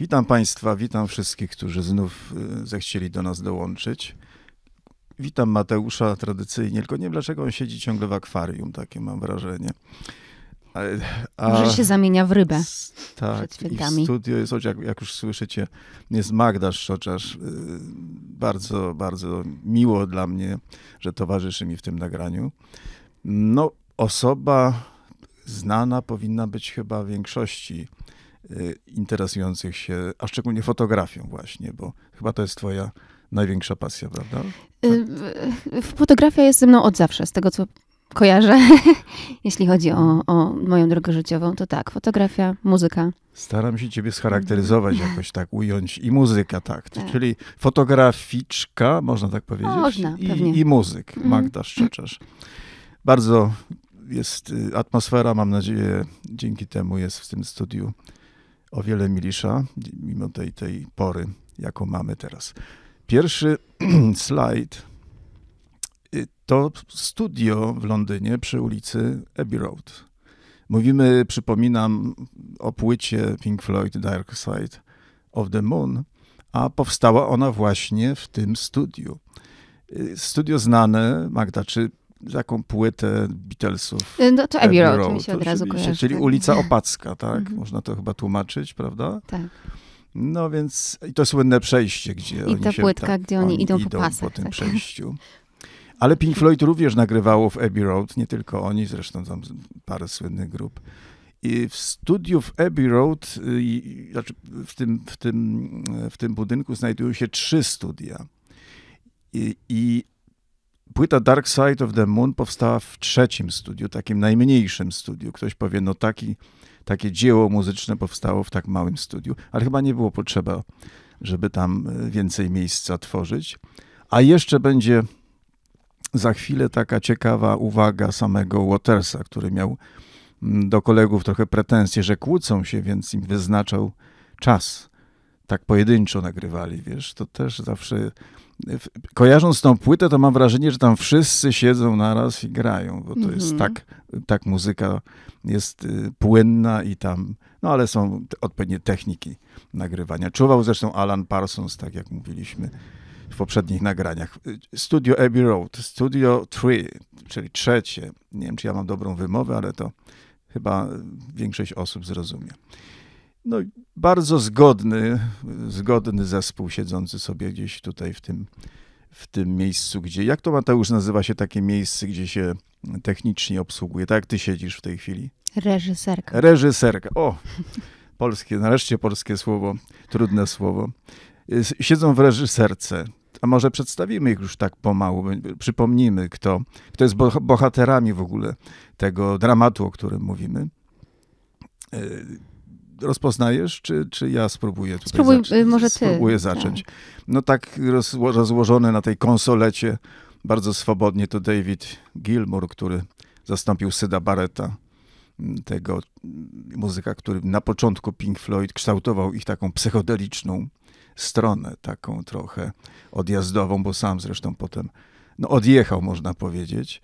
Witam Państwa, witam wszystkich, którzy znów y, zechcieli do nas dołączyć. Witam Mateusza tradycyjnie, tylko nie wiem dlaczego on siedzi ciągle w akwarium, takie mam wrażenie. A, a Może się zamienia w rybę. Tak, i w studio jest, jak, jak już słyszycie, jest Magda Szczoczarz. Y, bardzo, bardzo miło dla mnie, że towarzyszy mi w tym nagraniu. No, osoba znana powinna być chyba większości Y, interesujących się, a szczególnie fotografią właśnie, bo chyba to jest twoja największa pasja, prawda? Y, tak. Fotografia jest ze mną od zawsze, z tego co kojarzę, jeśli chodzi o, o, moją drogę życiową, to tak, fotografia, muzyka. Staram się ciebie scharakteryzować mhm. jakoś tak, ująć i muzyka, tak. tak. Czyli fotograficzka, można tak powiedzieć? Można, I, I muzyk, mhm. Magda Szczeczesz. Bardzo jest y, atmosfera, mam nadzieję, dzięki temu jest w tym studiu o wiele milisza mimo tej, tej pory, jaką mamy teraz. Pierwszy slajd y, to studio w Londynie przy ulicy Abbey Road. Mówimy, przypominam, o płycie Pink Floyd Dark Side of the Moon, a powstała ona właśnie w tym studiu. Y, studio znane, Magda, czy jaką płytę Beatlesów? Y, no to Abbey Road, Road mi się od razu kojarzy. Czyli tak. ulica Opacka, tak? Mhm. Można to chyba tłumaczyć, prawda? Tak. No więc i to słynne przejście, gdzie I oni ta się, płytka, tak, gdzie oni, oni idą, idą po, pasach, po tym tak. przejściu. Ale Pink Floyd również nagrywało w Abbey Road, nie tylko oni, zresztą tam parę słynnych grup. I w studiu w Abbey Road, i, y, znaczy w tym, w, tym, w tym budynku znajdują się trzy studia. I, I Płyta Dark Side of the Moon powstała w trzecim studiu, takim najmniejszym studiu. Ktoś powie, no taki, takie dzieło muzyczne powstało w tak małym studiu, ale chyba nie było potrzeba, żeby tam e, więcej miejsca tworzyć. A jeszcze będzie za chwilę taka ciekawa uwaga samego Watersa, który miał mm, do kolegów trochę pretensje, że kłócą się, więc im wyznaczał czas. Tak pojedynczo nagrywali, wiesz, to też zawsze kojarząc tą płytę, to mam wrażenie, że tam wszyscy siedzą naraz i grają, bo to mm -hmm. jest mhm. tak, tak muzyka jest y, płynna i tam, no ale są odpowiednie techniki nagrywania. Czuwał zresztą Alan Parsons, tak jak mówiliśmy w poprzednich nagraniach. Y, Studio Abbey Road, Studio 3, czyli trzecie. Nie wiem, czy ja mam dobrą wymowę, ale to chyba y, większość osób zrozumie no, bardzo zgodny, zgodny zespół siedzący sobie gdzieś tutaj w tym, w tym miejscu, gdzie, jak to Mateusz nazywa się takie miejsce, gdzie się technicznie obsługuje, tak jak ty siedzisz w tej chwili? Reżyserka. Reżyserka, o, polskie, nareszcie polskie słowo, trudne słowo. Siedzą w reżyserce, a może przedstawimy ich już tak pomału, przypomnijmy, kto, kto jest bohaterami w ogóle tego dramatu, o którym mówimy e, rozpoznajesz, czy, czy ja spróbuję tutaj Spróbuj, zacząć? Y, może ty. Spróbuję tak. zacząć. Tak. No tak rozłożone na tej konsolecie bardzo swobodnie to David Gilmour, który zastąpił Syda Barretta, mm, tego mm, muzyka, który na początku Pink Floyd kształtował ich taką psychodeliczną stronę, taką trochę odjazdową, bo sam zresztą potem no, odjechał, można powiedzieć.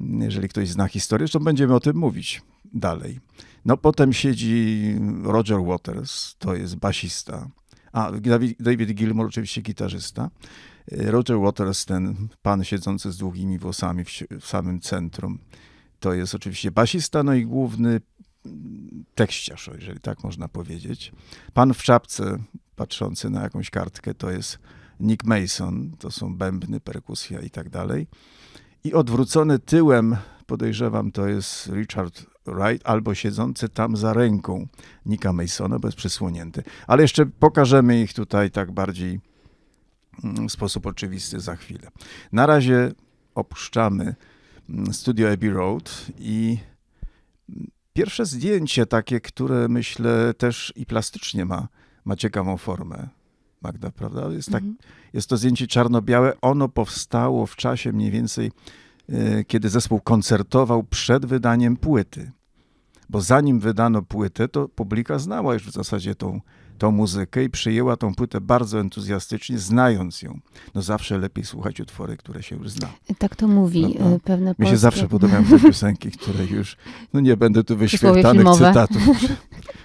Jeżeli ktoś zna historię, to będziemy o tym mówić dalej. No potem siedzi Roger Waters, to jest basista. A, David, Gilmore Gilmour, oczywiście gitarzysta. Roger Waters, ten pan siedzący z długimi włosami w, w samym centrum, to jest oczywiście basista, no i główny tekściarz, jeżeli tak można powiedzieć. Pan w czapce, patrzący na jakąś kartkę, to jest Nick Mason, to są bębny, perkusja i tak dalej. I odwrócony tyłem, podejrzewam, to jest Richard albo siedzący tam za ręką Nika Masona, bo jest przysłonięty. Ale jeszcze pokażemy ich tutaj tak bardziej mm, w sposób oczywisty za chwilę. Na razie opuszczamy mm, studio Abbey Road i mm, pierwsze zdjęcie takie, które myślę też i plastycznie ma, ma ciekawą formę. Magda, prawda? Jest, tak, mm -hmm. jest to zdjęcie czarno-białe. Ono powstało w czasie mniej więcej, e, kiedy zespół koncertował przed wydaniem płyty bo zanim wydano płytę, to publika znała już w zasadzie tą, tą muzykę i przyjęła tą płytę bardzo entuzjastycznie, znając ją. No zawsze lepiej słuchać utwory, które się już zna. Tak to mówi no, no. E, Mi się zawsze podobają te piosenki, które już, no nie będę tu wyświetlanych cytatów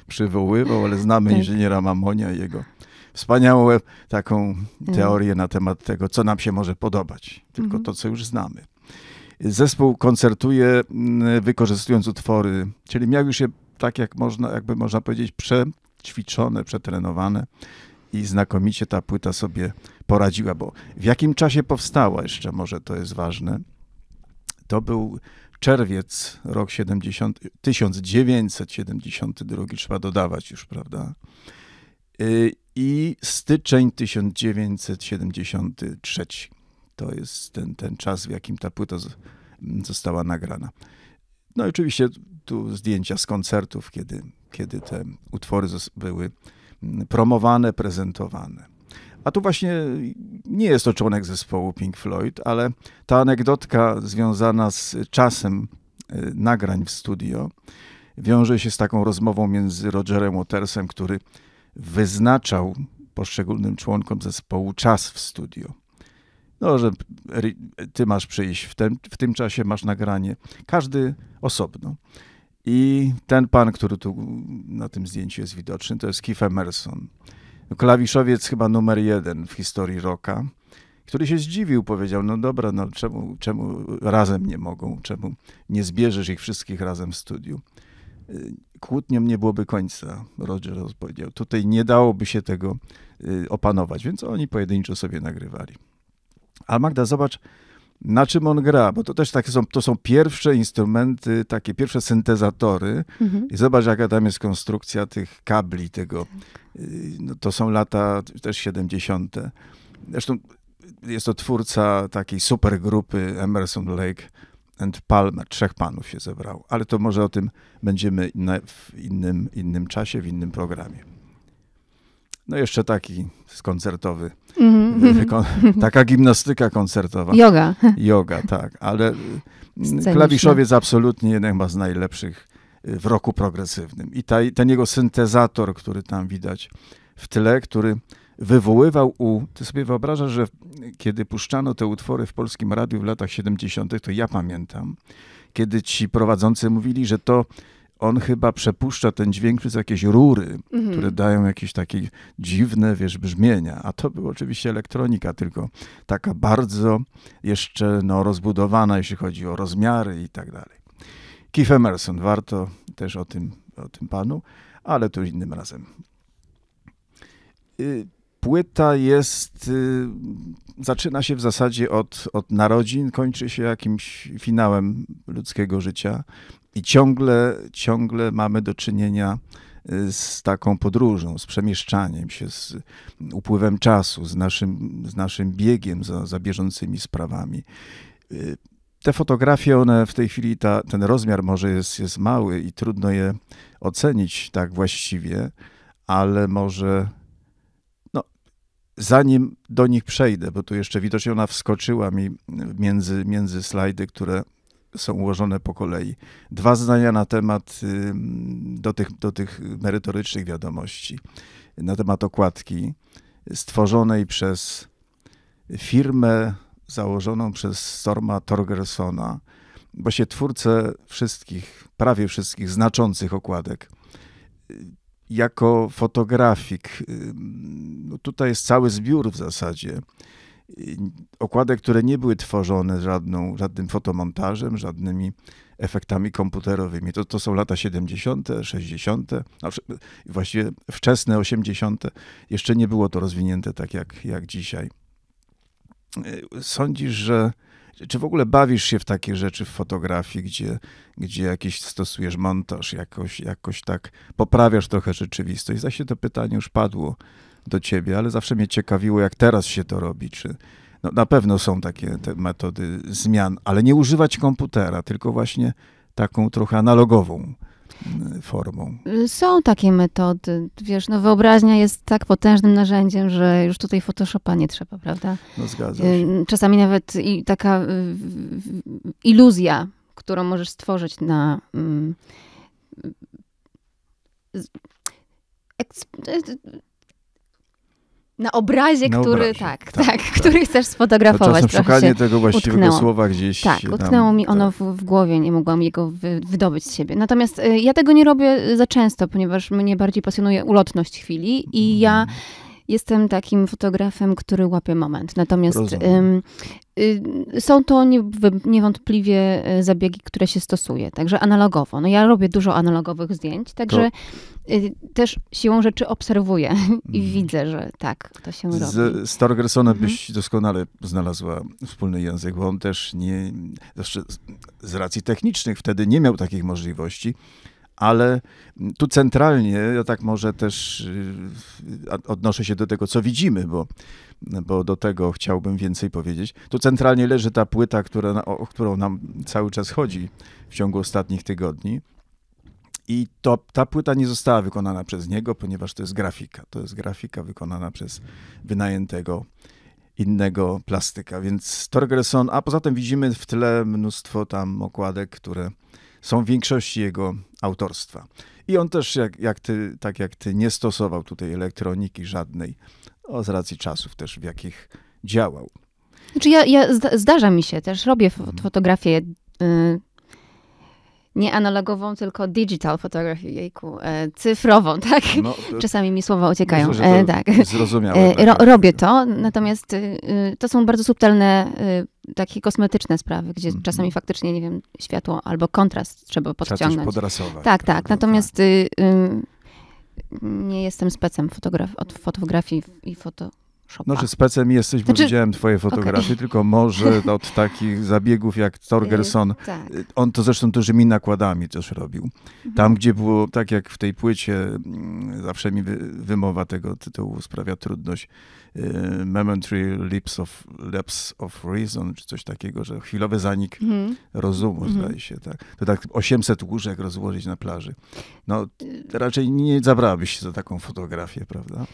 przywoływał, ale znamy tak. inżyniera Mamonia i jego wspaniałą taką mm. teorię na temat tego, co nam się może podobać. Tylko mhm. to, co już znamy. Zespół koncertuje mm, wykorzystując utwory, czyli miał już je tak jak można, jakby można powiedzieć, przećwiczone, przetrenowane i znakomicie ta płyta sobie poradziła, bo w jakim czasie powstała jeszcze, może to jest ważne. To był czerwiec rok 70, 1972, trzeba dodawać już, prawda? Y, I styczeń 1973. To jest ten, ten czas, w jakim ta płyta została nagrana. No i oczywiście tu zdjęcia z koncertów, kiedy, kiedy te utwory były mm, promowane, prezentowane. A tu właśnie nie jest to członek zespołu Pink Floyd, ale ta anegdotka związana z czasem y, nagrań w studio wiąże się z taką rozmową między Rogerem Watersem, który wyznaczał poszczególnym członkom zespołu czas w studio no, że ty masz przyjść w tym, w tym czasie, masz nagranie. Każdy osobno. I ten pan, który tu na tym zdjęciu jest widoczny, to jest Keith Emerson. Klawiszowiec chyba numer jeden w historii rocka, który się zdziwił, powiedział, no dobra, no czemu, czemu razem nie mogą, czemu nie zbierzesz ich wszystkich razem w studiu. Y, kłótnią nie byłoby końca, Roger powiedział. Tutaj nie dałoby się tego y, opanować, więc oni pojedynczo sobie nagrywali. A Magda, zobacz, na czym on gra, bo to też takie są, to są pierwsze instrumenty, takie pierwsze syntezatory. Mhm. I zobacz, jaka tam jest konstrukcja tych kabli tego. Tak. Y, no, to są lata też 70. Zresztą jest to twórca takiej supergrupy Emerson Lake and Palmer. Trzech panów się zebrało, ale to może o tym będziemy w innym, innym czasie, w innym programie. No jeszcze taki koncertowy. Mm -hmm. taka gimnastyka koncertowa. Yoga. Yoga, tak. Ale y, Sceniczne. klawiszowiec absolutnie jeden z najlepszych y, w roku progresywnym. I ta, ten jego syntezator, który tam widać w tle, który wywoływał u... Ty sobie wyobrażasz, że kiedy puszczano te utwory w Polskim Radiu w latach 70., to ja pamiętam, kiedy ci prowadzący mówili, że to on chyba przepuszcza ten dźwięk przez jakieś rury, mhm. które dają jakieś takie dziwne, wiesz, brzmienia. A to była oczywiście elektronika, tylko taka bardzo jeszcze no, rozbudowana, jeśli chodzi o rozmiary i tak dalej. Keith Emerson, warto też o tym, o tym panu, ale to innym razem. Y, płyta jest, y, zaczyna się w zasadzie od, od narodzin, kończy się jakimś finałem ludzkiego życia. I ciągle, ciągle mamy do czynienia y, z taką podróżą, z przemieszczaniem się, z upływem czasu, z naszym, z naszym biegiem za, za bieżącymi sprawami. Y, te fotografie, one w tej chwili, ta, ten rozmiar może jest, jest mały i trudno je ocenić tak właściwie, ale może no, zanim do nich przejdę, bo tu jeszcze widocznie ona wskoczyła mi między, między slajdy, które są ułożone po kolei. Dwa zdania na temat y, do tych, do tych merytorycznych wiadomości, na temat okładki stworzonej przez firmę założoną przez Storma Torgersona, bo się twórcę wszystkich, prawie wszystkich znaczących okładek jako fotografik. Y, no tutaj jest cały zbiór w zasadzie okładek, które nie były tworzone żadną, żadnym fotomontażem, żadnymi efektami komputerowymi. To, to są lata 70., 60., a właściwie wczesne 80. Jeszcze nie było to rozwinięte tak jak, jak dzisiaj. E, sądzisz, że czy w ogóle bawisz się w takie rzeczy w fotografii, gdzie, gdzie jakiś stosujesz montaż, jakoś, jakoś tak poprawiasz trochę rzeczywistość? Zaś to pytanie już padło do ciebie, ale zawsze mnie ciekawiło, jak teraz się to robi, czy... No, na pewno są takie metody zmian, ale nie używać komputera, tylko właśnie taką trochę analogową mm, formą. Są takie metody. Wiesz, no wyobraźnia jest tak potężnym narzędziem, że już tutaj Photoshopa nie trzeba, prawda? No zgadza y, się. Czasami nawet i taka y, iluzja, którą możesz stworzyć na mm, y, na obrazie, na który, obrazie, tak, tak, tak, tak. który chcesz sfotografować. To czasem szukanie tego właściwego utknęło. słowa gdzieś. Tak, tam, utknęło mi tak. ono tak. w, w, głowie, nie mogłam jego wy, wydobyć z siebie. Natomiast y, ja tego nie robię y, za często, ponieważ mnie bardziej pasjonuje ulotność chwili i mm. ja jestem takim fotografem, który łapie moment. Natomiast y, są to nie, niewątpliwie y, zabiegi, które się stosuje, także analogowo. No ja robię dużo analogowych zdjęć, także Y, też siłą rzeczy obserwuję i mhm. widzę, że tak, to się robi. Z Stargersona mhm. byś doskonale znalazła wspólny język, bo on też nie, z racji technicznych wtedy nie miał takich możliwości, ale tu centralnie, ja tak może też y, odnoszę się do tego, co widzimy, bo, bo do tego chciałbym więcej powiedzieć. Tu centralnie leży ta płyta, która, o którą nam cały czas chodzi w ciągu ostatnich tygodni. I to, ta płyta nie została wykonana przez niego, ponieważ to jest grafika. To jest grafika wykonana przez wynajętego innego plastyka. Więc Torgerson, a poza tym widzimy w tle mnóstwo tam okładek, które są w większości jego autorstwa. I on też, jak, jak ty, tak jak ty, nie stosował tutaj elektroniki żadnej, o, z racji czasów też, w jakich działał. Znaczy ja, ja zdarza mi się też, robię mhm. fotografię. Y, nie analogową, tylko digital photography, jejku, e, cyfrową, tak? No, to... E, czasami mi słowa uciekają. Myślę, e, tak. Zrozumiałem. E, tak, ro, tak, robię tak. to, natomiast y, y, to są bardzo subtelne, y, takie kosmetyczne sprawy, gdzie mm -hmm. czasami faktycznie, nie wiem, światło albo kontrast trzeba podciągnąć. Trzeba podrasować. Tak, tak. Natomiast y, nie jestem specem fotograf- od fotografii i foto Chopin. No, że specem jesteś, bo znaczy... widziałem twoje fotografie, okay. tylko może od takich zabiegów jak Torgerson, y, tak. Y, on to zresztą to mi nakładami też robił. Mhm. Tam, gdzie było, tak jak w tej płycie, mm, zawsze mi wymowa tego tytułu sprawia trudność, y, Momentary Lips of, Lips of Reason, czy coś takiego, że chwilowy zanik mhm. rozumu, mhm. zdaje się, tak. To tak 800 łóżek rozłożyć na plaży. No, raczej nie zabrałabyś się za taką fotografię, prawda?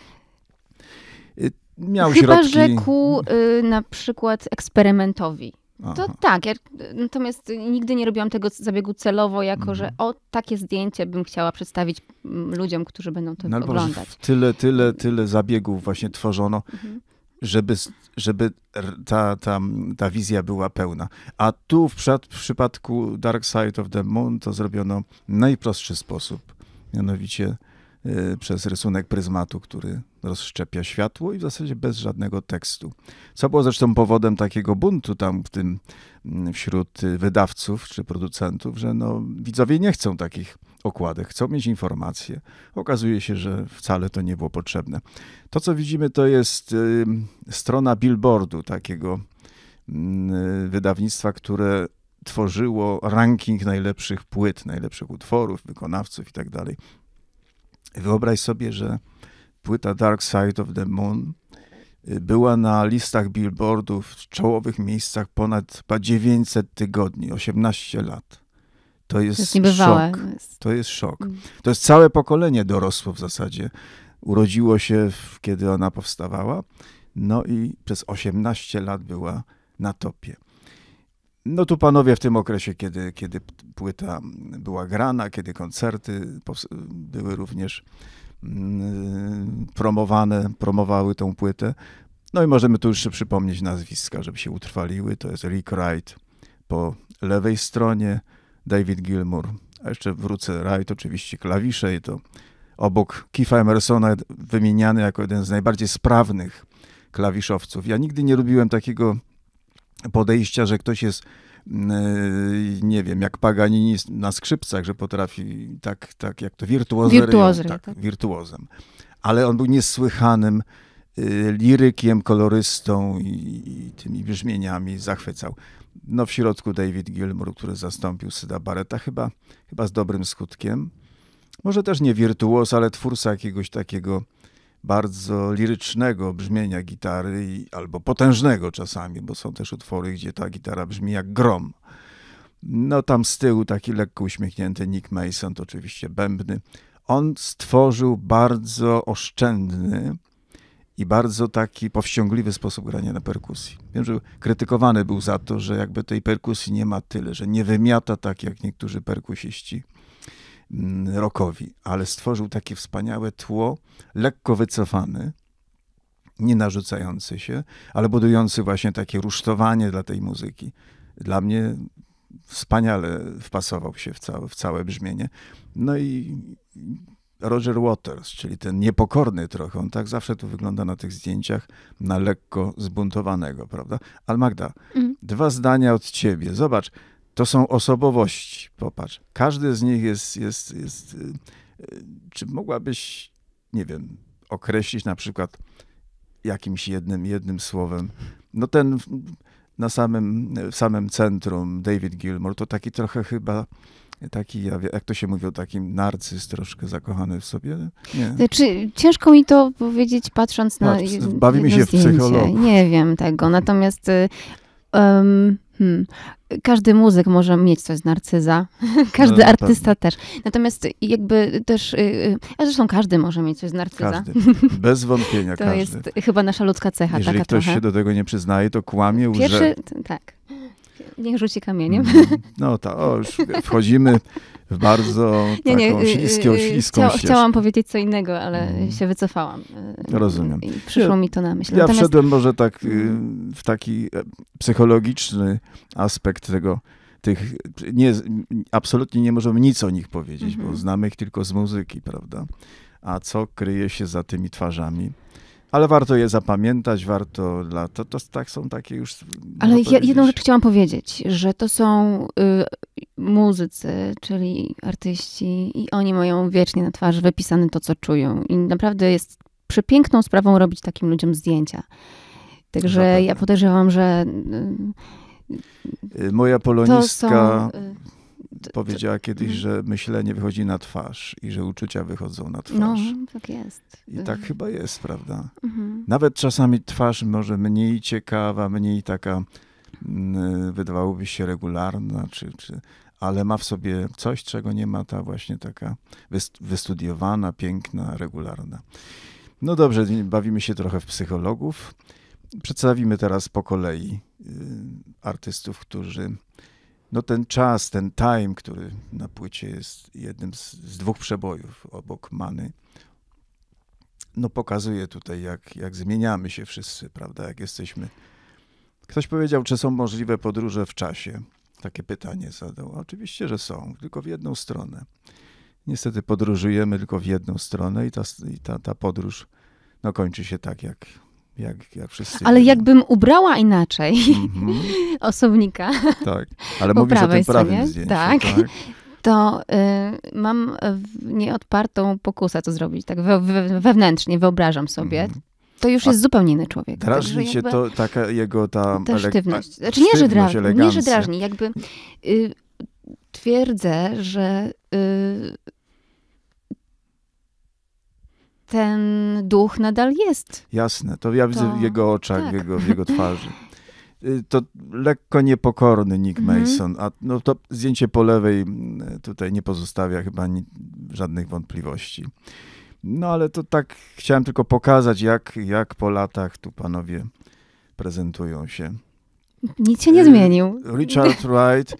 miał Chyba, środki. że ku y, na przykład eksperymentowi. Aha. To tak, ja, natomiast nigdy nie robiłam tego zabiegu celowo, jako mhm. że o takie zdjęcie bym chciała przedstawić mm, ludziom, którzy będą to no, oglądać. Tyle, tyle, tyle zabiegów właśnie tworzono, mhm. żeby, żeby ta, ta, ta wizja była pełna. A tu w, w przypadku Dark Side of the Moon to zrobiono najprostszy sposób. Mianowicie Y, przez rysunek pryzmatu, który rozszczepia światło i w zasadzie bez żadnego tekstu. Co było zresztą powodem takiego buntu tam w tym mm, wśród wydawców czy producentów, że no, widzowie nie chcą takich okładek, chcą mieć informacje. Okazuje się, że wcale to nie było potrzebne. To, co widzimy, to jest y, strona billboardu takiego mm, wydawnictwa, które tworzyło ranking najlepszych płyt, najlepszych utworów, wykonawców itd. Tak Wyobraź sobie, że płyta Dark Side of the Moon y, była na listach billboardów w czołowych miejscach ponad 900 tygodni, 18 lat. To jest, to jest szok. No to jest szok. Mm. To jest całe pokolenie dorosło w zasadzie. Urodziło się, kiedy ona powstawała, no i przez 18 lat była na topie. No tu panowie w tym okresie, kiedy, kiedy płyta była grana, kiedy koncerty były również mm, promowane, promowały tą płytę. No i możemy tu jeszcze przypomnieć nazwiska, żeby się utrwaliły. To jest Rick Wright po lewej stronie, David Gilmour, a jeszcze wrócę Wright, oczywiście klawisze i to obok Keitha Emersona wymieniany jako jeden z najbardziej sprawnych klawiszowców. Ja nigdy nie lubiłem takiego podejścia, że ktoś jest mm, e, nie wiem, jak Paganini na skrzypcach, że potrafi tak, tak jak to wirtuozer, wirtuozem, tak, tak. wirtuozem. Ale on był niesłychanym y, lirykiem, kolorystą i, i, tymi brzmieniami zachwycał. No w środku David Gilmour, który zastąpił Syda Barreta, chyba, chyba z dobrym skutkiem. Może też nie wirtuoz, ale twórca jakiegoś takiego bardzo lirycznego brzmienia gitary, albo potężnego czasami, bo są też utwory, gdzie ta gitara brzmi jak grom. No tam z tyłu taki lekko uśmiechnięty Nick Mason, to oczywiście bębny. On stworzył bardzo oszczędny i bardzo taki powściągliwy sposób grania na perkusji. Wiem, że krytykowany był za to, że jakby tej perkusji nie ma tyle, że nie wymiata tak jak niektórzy perkusiści Mm, rokowi, ale stworzył takie wspaniałe tło, lekko wycofane, nie narzucający się, ale budujący właśnie takie rusztowanie dla tej muzyki. Dla mnie wspaniale wpasował się w całe, w całe brzmienie. No i Roger Waters, czyli ten niepokorny trochę, on tak zawsze tu wygląda na tych zdjęciach, na lekko zbuntowanego, prawda? Ale Magda, mm. dwa zdania od ciebie. Zobacz, to są osobowości. Popatrz, każdy z nich jest, jest, jest. Y, y, czy mogłabyś, nie wiem, określić na przykład jakimś jednym, jednym słowem? No ten na samym, w samym centrum David Gilmore to taki trochę chyba taki, jak to się mówi o takim narcyz troszkę zakochany w sobie? Nie. Czy znaczy, ciężko mi to powiedzieć patrząc na Patrz, Bawimy na się zdjęcie. w psychologię. Nie wiem tego, natomiast um, Hmm. Każdy muzyk może mieć coś z narcyza, każdy no, no artysta tak. też. Natomiast jakby też, y, y, a zresztą każdy może mieć coś z narcyza. Każdy. Tak. Bez wątpienia to każdy. jest chyba nasza ludzka cecha. Jeżeli ktoś trochę. się do tego nie przyznaje, to kłamie, Pierwszy, że... Tak. Niech rzuci kamieniem. Mhm. No to o, już wchodzimy w bardzo nie, taką y, y, śliską, śliską chcia, Chciałam powiedzieć co innego, ale hmm. się wycofałam. Y, Rozumiem. I przyszło ja, mi to na myśl. Ja wszedłem może tak w taki e, psychologiczny aspekt tego, tych, nie, absolutnie nie możemy nic o nich powiedzieć, mm -hmm. bo mhm. znamy ich tylko z muzyki, prawda? A co kryje się za tymi twarzami? Ale warto je zapamiętać, warto dla... To, to tak są takie już... Ale ja, jedną rzecz chciałam powiedzieć, że to są y, muzycy, czyli artyści i oni mają wiecznie na twarzy wypisane to, co czują. I naprawdę jest przepiękną sprawą robić takim ludziom zdjęcia. Także Zapewne. ja podejrzewam, że... Y, y Moja polonistka... To są, y, powiedziała kiedyś, mhm. że myślenie wychodzi na twarz i że uczucia wychodzą na no, twarz. No, tak jest. I tak mhm. chyba jest, prawda? Mhm. Nawet czasami twarz może mniej ciekawa, mniej taka mm, wydawałoby się regularna, czy, czy, ale ma w sobie coś, czego nie ma ta właśnie taka wystudiowana, piękna, regularna. No dobrze, bawimy się trochę w psychologów. Przedstawimy teraz po kolei y, artystów, którzy no ten czas, ten time, który na płycie jest jednym z, z dwóch przebojów obok Many, no pokazuje tutaj, jak, jak zmieniamy się wszyscy, prawda, jak jesteśmy. Ktoś powiedział, czy są możliwe podróże w czasie? Takie pytanie zadał. Oczywiście, że są, tylko w jedną stronę. Niestety podróżujemy tylko w jedną stronę i ta, i ta, ta podróż no, kończy się tak, jak jak, jak wszyscy. Ale jakbym ubrała inaczej mm-hmm. osobnika. Tak, ale mówisz o tym prawym sobie, zdjęciu. Tak. tak? to y, mam nieodpartą pokusę to zrobić, tak we, we, wewnętrznie wyobrażam sobie. Mm. To już jest zupełnie inny człowiek. Drażni cię to, taka jego ta... Ta sztywność. Znaczy nie, że drażni, nie, że drażni. Jakby y, twierdzę, że y, ten duch nadal jest. Jasne, to ja to... widzę w jego oczach, tak. w, jego, w jego twarzy. Y, to lekko niepokorny Nick mhm. Mason, a no to zdjęcie po lewej tutaj nie pozostawia chyba ni- żadnych wątpliwości. No ale to tak chciałem tylko pokazać, jak, jak po latach tu panowie prezentują się. Nic się nie y, zmienił. Richard Wright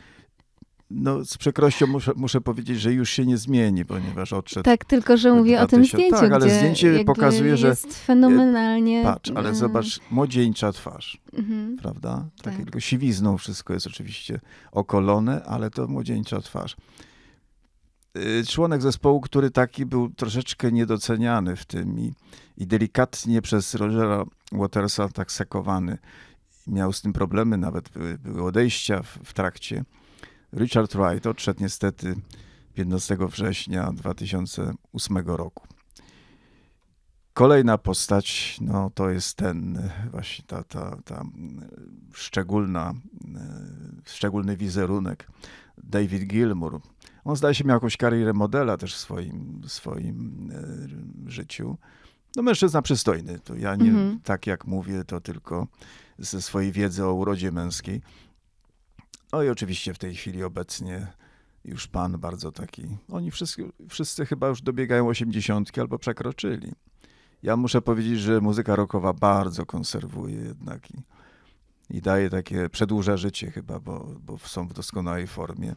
no, z przykrością muszę, muszę, powiedzieć, że już się nie zmieni, ponieważ odszedł. Tak, tylko że mówię o tym zdjęciu. Tak, ale zdjęcie pokazuje, że. Jest fenomenalnie. E, patrz, ale no. zobacz, młodzieńcza twarz, mhm. prawda? Tak, tak, tylko siwizną wszystko jest oczywiście okolone, ale to młodzieńcza twarz. E, członek zespołu, który taki był troszeczkę niedoceniany w tym i, i delikatnie przez Rogera Watersa tak sekowany. Miał z tym problemy, nawet były, były odejścia w, w trakcie Richard Wright odszedł niestety 15 września 2008 roku. Kolejna postać, no to jest ten właśnie ta, ta, ta szczególna, szczególny wizerunek David Gilmour. On zdaje się miał jakąś karierę modela też w swoim, swoim e, życiu. No mężczyzna przystojny, to ja nie, mm -hmm. tak jak mówię, to tylko ze swojej wiedzy o urodzie męskiej. No i oczywiście w tej chwili obecnie już pan bardzo taki. Oni wszyscy, wszyscy chyba już dobiegają osiemdziesiątki albo przekroczyli. Ja muszę powiedzieć, że muzyka rockowa bardzo konserwuje jednak i, i daje takie, przedłuża życie chyba, bo, bo są w doskonałej formie.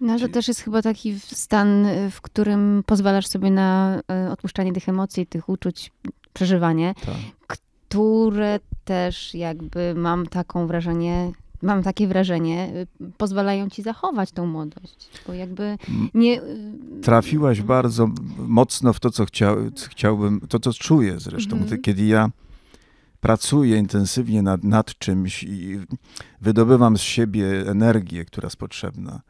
No, że też jest chyba taki stan, w którym pozwalasz sobie na e, odpuszczanie tych emocji, tych uczuć, przeżywanie, tak. które też jakby mam taką wrażenie mam takie wrażenie, y, pozwalają ci zachować tą młodość. Bo jakby nie... Y, trafiłaś no. bardzo mocno w to, co chciałbym, to co czuję zresztą. Mhm. Kiedy ja pracuję intensywnie nad, nad czymś i wydobywam z siebie energię, która jest potrzebna,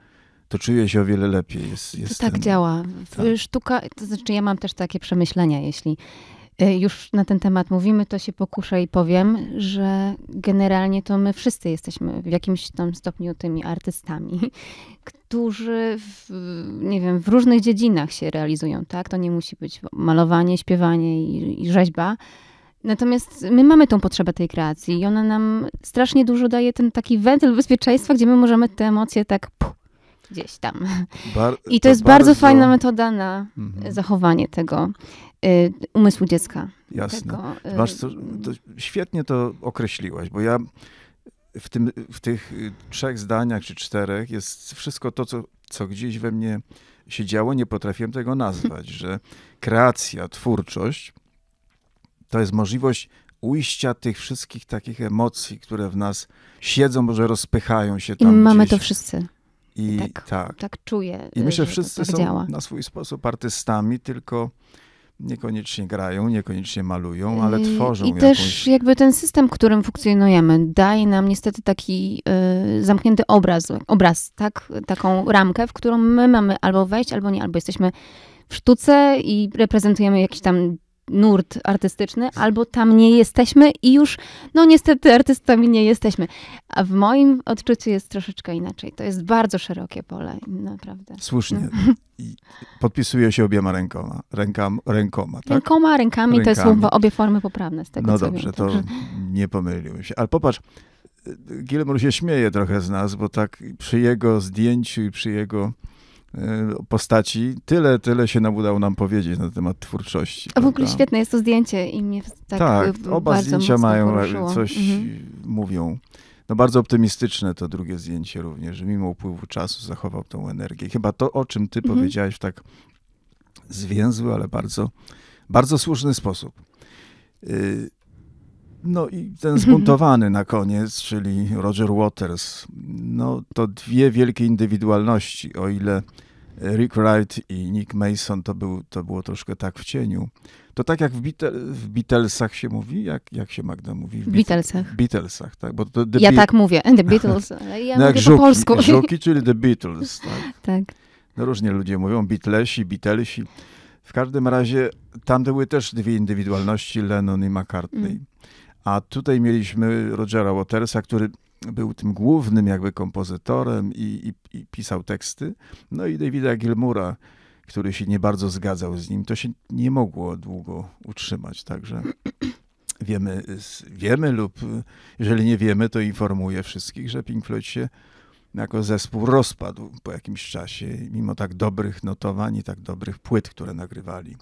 to czuję się o wiele lepiej. Jest, jest tak ten... działa. Tak. Sztuka, to znaczy ja mam też takie przemyślenia, jeśli Y, już na ten temat mówimy, to się pokuszę i powiem, że generalnie to my wszyscy jesteśmy w jakimś tam stopniu tymi artystami, którzy w, nie wiem, w różnych dziedzinach się realizują, tak? To nie musi być malowanie, śpiewanie i, i rzeźba. Natomiast my mamy tą potrzebę tej kreacji i ona nam strasznie dużo daje ten taki wentyl bezpieczeństwa, gdzie my możemy te emocje tak puh, gdzieś tam. Bar I to, to jest bardzo, bardzo, fajna metoda na mhm. zachowanie tego Y, umysłu dziecka. Jasne. Tego, y, Masz co, to świetnie to określiłaś, bo ja w, tym, w tych y, trzech zdaniach czy czterech jest wszystko to, co, co gdzieś we mnie się działo, nie potrafiłem tego nazwać, że kreacja, twórczość to jest możliwość ujścia tych wszystkich takich emocji, które w nas siedzą, może rozpychają się tam. I mamy gdzieś. to wszyscy. I tak, tak. tak czuję. I myślę, że wszyscy tak są działa. na swój sposób artystami, tylko niekoniecznie grają, niekoniecznie malują, ale tworzą. I jakąś... też jakby ten system, w którym funkcjonujemy, daje nam niestety taki y, zamknięty obraz, obraz, tak? Taką ramkę, w którą my mamy albo wejść, albo nie, albo jesteśmy w sztuce i reprezentujemy jakiś tam nurt artystyczny, albo tam nie jesteśmy i już, no niestety, artystami nie jesteśmy. A w moim odczuciu jest troszeczkę inaczej. To jest bardzo szerokie pole, naprawdę. Słusznie. No. podpisuje się obiema rękoma. Rękam, rękoma, tak? Rękoma, rękami, rękami. to są obie formy poprawne z tego, No dobrze, wiem, to także. nie pomyliłem się. Ale popatrz, Gilmour się śmieje trochę z nas, bo tak przy jego zdjęciu i przy jego Y, postaci. Tyle, tyle się nam udało nam powiedzieć na temat twórczości. A w ogóle świetne jest to zdjęcie i mnie tak Tak, y, oba zdjęcia mają, e, poruszyło. coś mhm. mówią. No bardzo optymistyczne to drugie zdjęcie również, że mimo upływu czasu zachował tą energię. Chyba to, o czym ty mhm. powiedziałeś w tak zwięzły, ale bardzo, bardzo słuszny sposób. Yy, no i ten zbuntowany na koniec, czyli Roger Waters. No to dwie wielkie indywidualności, o ile Rick Wright i Nick Mason to, był, to było troszkę tak w cieniu. To tak jak w, Beatle, w Beatlesach się mówi, jak, jak się Magda mówi? W Beatlesach. Beatlesach, tak. Bo to the ja Be tak mówię, The Beatles, ja no mówię po polsku. Żuki, czyli The Beatles, tak. tak. No różnie ludzie mówią, Beatlesi, Beatlesi. W każdym razie tam były też dwie indywidualności, Lennon i McCartney. Mm. A tutaj mieliśmy Rogera Watersa, który był tym głównym jakby kompozytorem i, i, i pisał teksty. No i Davida Gilmura, który się nie bardzo zgadzał z nim. To się nie mogło długo utrzymać, także wiemy, wiemy lub jeżeli nie wiemy, to informuję wszystkich, że Pink Floyd się jako zespół rozpadł po jakimś czasie, mimo tak dobrych notowań i tak dobrych płyt, które nagrywali.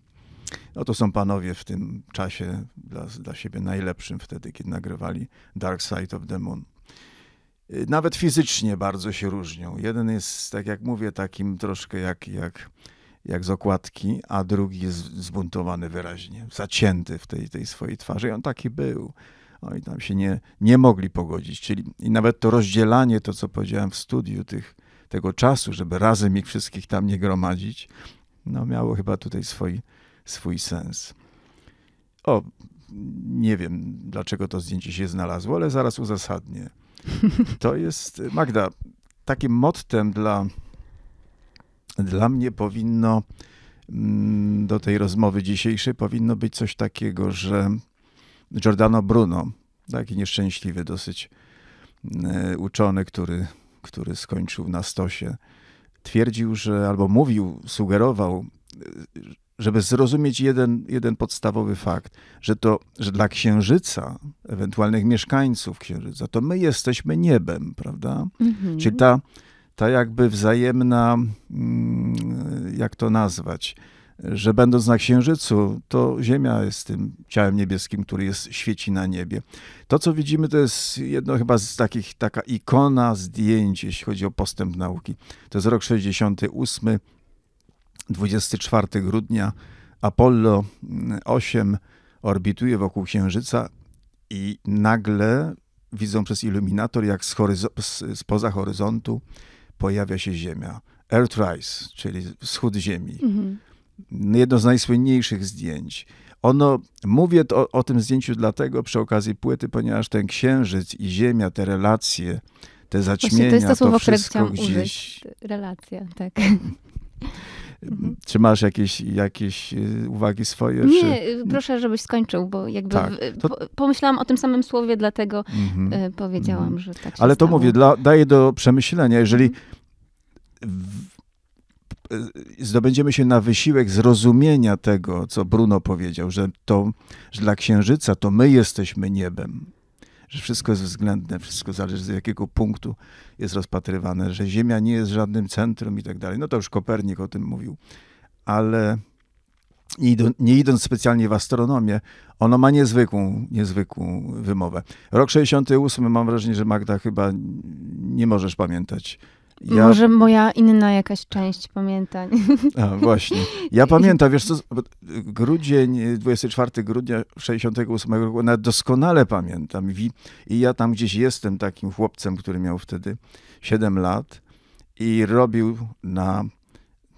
No to są panowie w tym czasie dla, dla siebie najlepszym wtedy, kiedy nagrywali Dark Side of the Moon. Y, nawet fizycznie bardzo się różnią. Jeden jest, tak jak mówię, takim troszkę jak, jak, jak z okładki, a drugi jest zbuntowany wyraźnie, zacięty w tej, tej swojej twarzy. I on taki był. Oni no tam się nie, nie mogli pogodzić. Czyli i nawet to rozdzielanie, to co powiedziałem w studiu tych, tego czasu, żeby razem ich wszystkich tam nie gromadzić, no miało chyba tutaj swój, swój sens. O, nie wiem dlaczego to zdjęcie się znalazło, ale zaraz uzasadnię. To jest, Magda, takim mottem dla, dla mnie powinno mm, do tej rozmowy dzisiejszej powinno być coś takiego, że Giordano Bruno, taki nieszczęśliwy dosyć mm, uczony, który, który skończył na stosie, twierdził, że albo mówił, sugerował, y, żeby zrozumieć jeden, jeden podstawowy fakt, że to, że dla Księżyca, ewentualnych mieszkańców Księżyca, to my jesteśmy niebem, prawda? Mhm. Czyli ta, ta jakby wzajemna, mm, jak to nazwać, że będąc na Księżycu, to Ziemia jest tym ciałem niebieskim, który jest, świeci na niebie. To, co widzimy, to jest jedno chyba z takich, taka ikona zdjęć, jeśli chodzi o postęp nauki. To jest rok 68, 24 grudnia Apollo 8 orbituje wokół Księżyca i nagle widzą przez iluminator, jak z horyzo- spoza horyzontu pojawia się Ziemia. Earthrise, czyli wschód Ziemi. Mhm. Jedno z najsłynniejszych zdjęć. Ono, mówię to, o tym zdjęciu dlatego przy okazji płyty, ponieważ ten księżyc i ziemia, te relacje, te zaćmienia, Właśnie to jest to, słowo, wszystko które gdzieś... Użyć. Relacja, tak. Mhm. Czy masz jakieś, jakieś y, uwagi swoje? Nie, czy... Y, proszę, żebyś skończył, bo jakby tak, y, to... pomyślałam o tym samym słowie, dlatego mhm. powiedziałam, mhm. że tak Ale to stało. mówię, dla, daje do przemyślenia, jeżeli mhm. w, zdobędziemy się na wysiłek zrozumienia tego, co Bruno powiedział, że, to, że dla księżyca to my jesteśmy niebem że wszystko jest względne, wszystko zależy z jakiego punktu jest rozpatrywane, że Ziemia nie jest żadnym centrum i tak dalej. No to już Kopernik o tym mówił. Ale nie, idąc, nie idąc specjalnie w astronomię, ono ma niezwykłą, niezwykłą wymowę. Rok 68, mam wrażenie, że Magda chyba nie możesz pamiętać ja... Może moja inna jakaś część pamiętań. A, właśnie. Ja pamiętam, wiesz co, grudzień, 24 grudnia 68 roku, nawet doskonale pamiętam. I ja tam gdzieś jestem takim chłopcem, który miał wtedy 7 lat i robił na,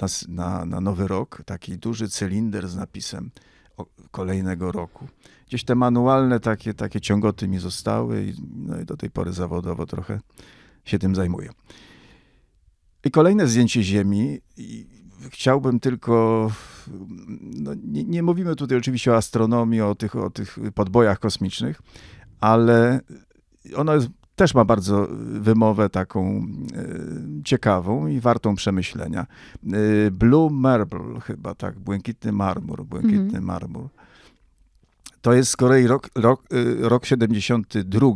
na, na, na Nowy Rok taki duży cylinder z napisem kolejnego roku. Gdzieś te manualne takie, takie ciągoty mi zostały i, no i do tej pory zawodowo trochę się tym zajmuję. I kolejne zdjęcie Ziemi. chciałbym tylko. No, nie, nie, mówimy tutaj oczywiście o astronomii, o tych, o tych podbojach kosmicznych, ale ono jest, też ma bardzo wymowę taką e, ciekawą i wartą przemyślenia. E, Blue Marble, chyba tak, błękitny marmur, błękitny mm. marmur. To jest z kolei rok, rok, e, rok 72,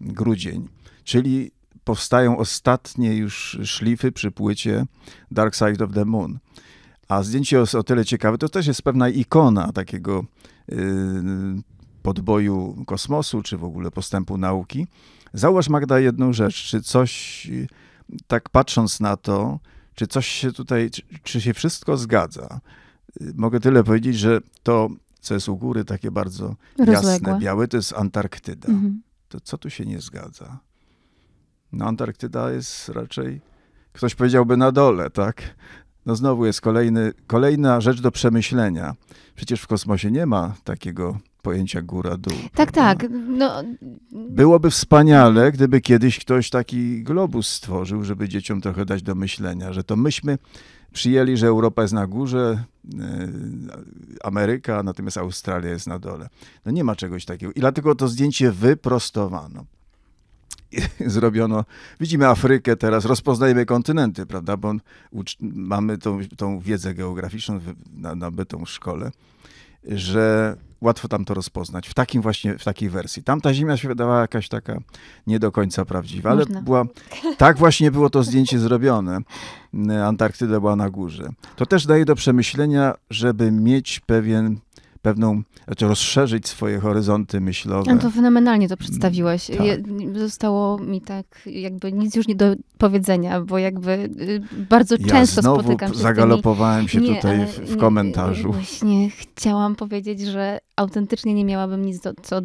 grudzień, czyli powstają ostatnie już szlify przy płycie Dark Side of the Moon. A zdjęcie jest o tyle ciekawe, to też jest pewna ikona takiego y, podboju kosmosu, czy w ogóle postępu nauki. Zauważ, Magda, jedną rzecz. Czy coś, tak patrząc na to, czy coś się tutaj, czy, czy się wszystko zgadza? Y, mogę tyle powiedzieć, że to, co jest u góry, takie bardzo Rozległe. jasne, białe, to jest Antarktyda. Mhm. To co tu się nie zgadza? No Antarktyda jest raczej, ktoś powiedziałby, na dole, tak? No znowu jest kolejny, kolejna rzecz do przemyślenia. Przecież w kosmosie nie ma takiego pojęcia góra-dół. Tak, prawda? tak. No... Byłoby wspaniale, gdyby kiedyś ktoś taki globus stworzył, żeby dzieciom trochę dać do myślenia, że to myśmy przyjęli, że Europa jest na górze, e, Ameryka, natomiast Australia jest na dole. No nie ma czegoś takiego. I dlatego to zdjęcie wyprostowano. zrobiono. Widzimy Afrykę teraz, rozpoznajemy kontynenty, prawda? Bo mamy tą, tą wiedzę geograficzną nabytą w szkole, że łatwo tam to rozpoznać w takim właśnie, w takiej wersji. Tamta ziemia się wydawała jakaś taka nie do końca prawdziwa, ale była, tak właśnie było to zdjęcie zrobione. Antarktyda była na górze. To też daje do przemyślenia, żeby mieć pewien pewną, znaczy rozszerzyć swoje horyzonty myślowe. No to fenomenalnie to przedstawiłeś. Mm, tak. zostało mi tak jakby nic już nie do powiedzenia, bo jakby y, bardzo ja często znowu spotykam się zagalopowałem tymi... się tutaj w, w, komentarzu. Nie, właśnie chciałam powiedzieć, że autentycznie nie miałabym nic do, co,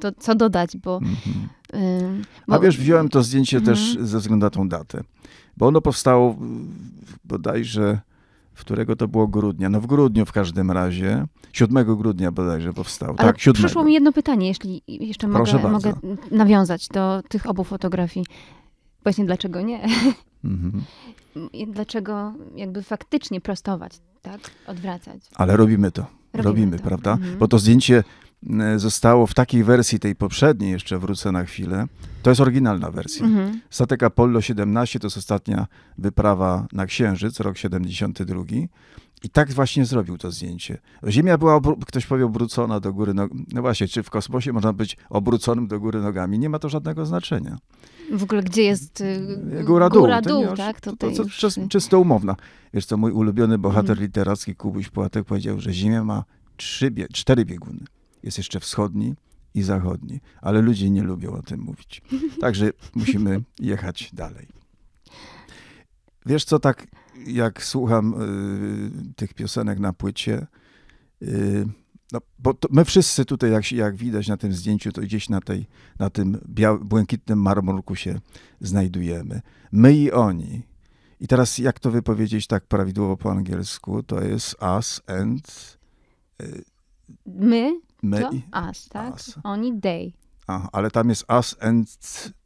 do, co dodać, bo... Mhm. Y, bo... A wiesz, wziąłem to zdjęcie mhm. też ze względu na tą datę, bo ono powstało bodajże w którego to było grudnia, no w grudniu w każdym razie, 7 grudnia bodajże powstał. Ale tak, 7. przyszło mi jedno pytanie, jeśli jeszcze mogę, mogę, nawiązać do tych obu fotografii. Właśnie dlaczego nie? Mhm. Dlaczego jakby faktycznie prostować, tak? Odwracać. Ale robimy to. Robimy, robimy to. prawda? Mhm. Bo to zdjęcie E, zostało w takiej wersji, tej poprzedniej, jeszcze wrócę na chwilę, to jest oryginalna wersja. Mhm. Statek Apollo 17 to jest ostatnia wyprawa na Księżyc, rok 72. I tak właśnie zrobił to zdjęcie. Ziemia była, ktoś powie, obrócona do góry nogami. No właśnie, czy w kosmosie można być obróconym do góry nogami? Nie ma to żadnego znaczenia. W ogóle gdzie jest y, e, góra dół? Góra dół, to tak? To, to, to, czysto umowna. Wiesz co, mój ulubiony bohater mm. literacki Kubuś Płatek powiedział, że Ziemia ma trzy, cztery bieguny jest jeszcze wschodni i zachodni, ale ludzie nie lubią o tym mówić. Także musimy jechać dalej. Wiesz co, tak jak słucham y, tych piosenek na płycie, y, no, bo my wszyscy tutaj, jak, jak, widać na tym zdjęciu, to gdzieś na, tej, na tym błękitnym marmurku się znajdujemy. My i oni. I teraz jak to wypowiedzieć tak prawidłowo po angielsku? To jest us and... Y, my Me to? As, tak? As. Oni they. ale tam jest as and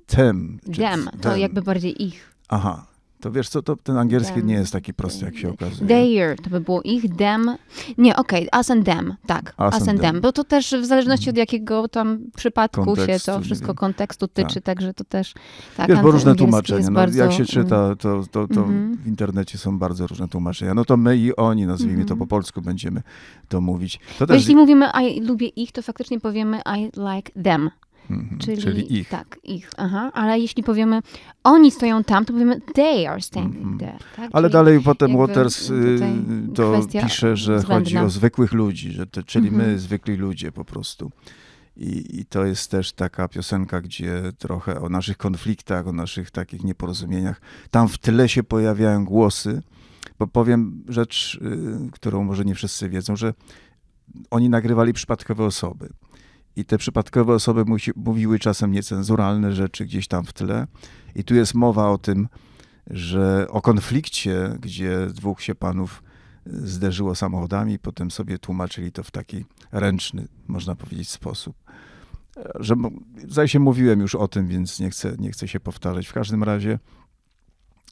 them. Them, to jakby bardziej ich. Aha, to wiesz co, to ten angielski them. nie jest taki prosty, jak się okazuje. They're, to by było ich, them. Nie, okej, okay, us and them, tak. Us, us and them. them. Bo to też w zależności od mm. jakiego tam przypadku kontekstu, się to wszystko kontekstu tak. tyczy, tak. także to też... Tak, wiesz, bo różne tłumaczenia. No, bardzo... Jak się czyta, mm. to, to, to mm -hmm. w internecie są bardzo różne tłumaczenia. No to my i oni, nazwijmy mm -hmm. to mhm. po polsku, będziemy to mówić. To też... Jeśli mówimy I lubię ich, to faktycznie powiemy I like them. Mhm, czyli, czyli, ich. Tak, ich. Aha. Ale jeśli powiemy, oni stoją tam, to powiemy they are standing mhm. there. Tak? Ale czyli dalej potem Waters y, to pisze, że chodzi o zwykłych ludzi, że to, czyli mhm. my, zwykli ludzie po prostu. I, I, to jest też taka piosenka, gdzie trochę o naszych konfliktach, o naszych takich nieporozumieniach. Tam w tyle się pojawiają głosy, bo powiem rzecz, y, którą może nie wszyscy wiedzą, że oni nagrywali przypadkowe osoby i te przypadkowe osoby musi, mówiły czasem niecenzuralne rzeczy gdzieś tam w tle. I tu jest mowa o tym, że o konflikcie, gdzie dwóch się panów y, zderzyło samochodami, potem sobie tłumaczyli to w taki ręczny, można powiedzieć, sposób. E, że, zdaje się, mówiłem już o tym, więc nie chcę, nie chcę się powtarzać. W każdym razie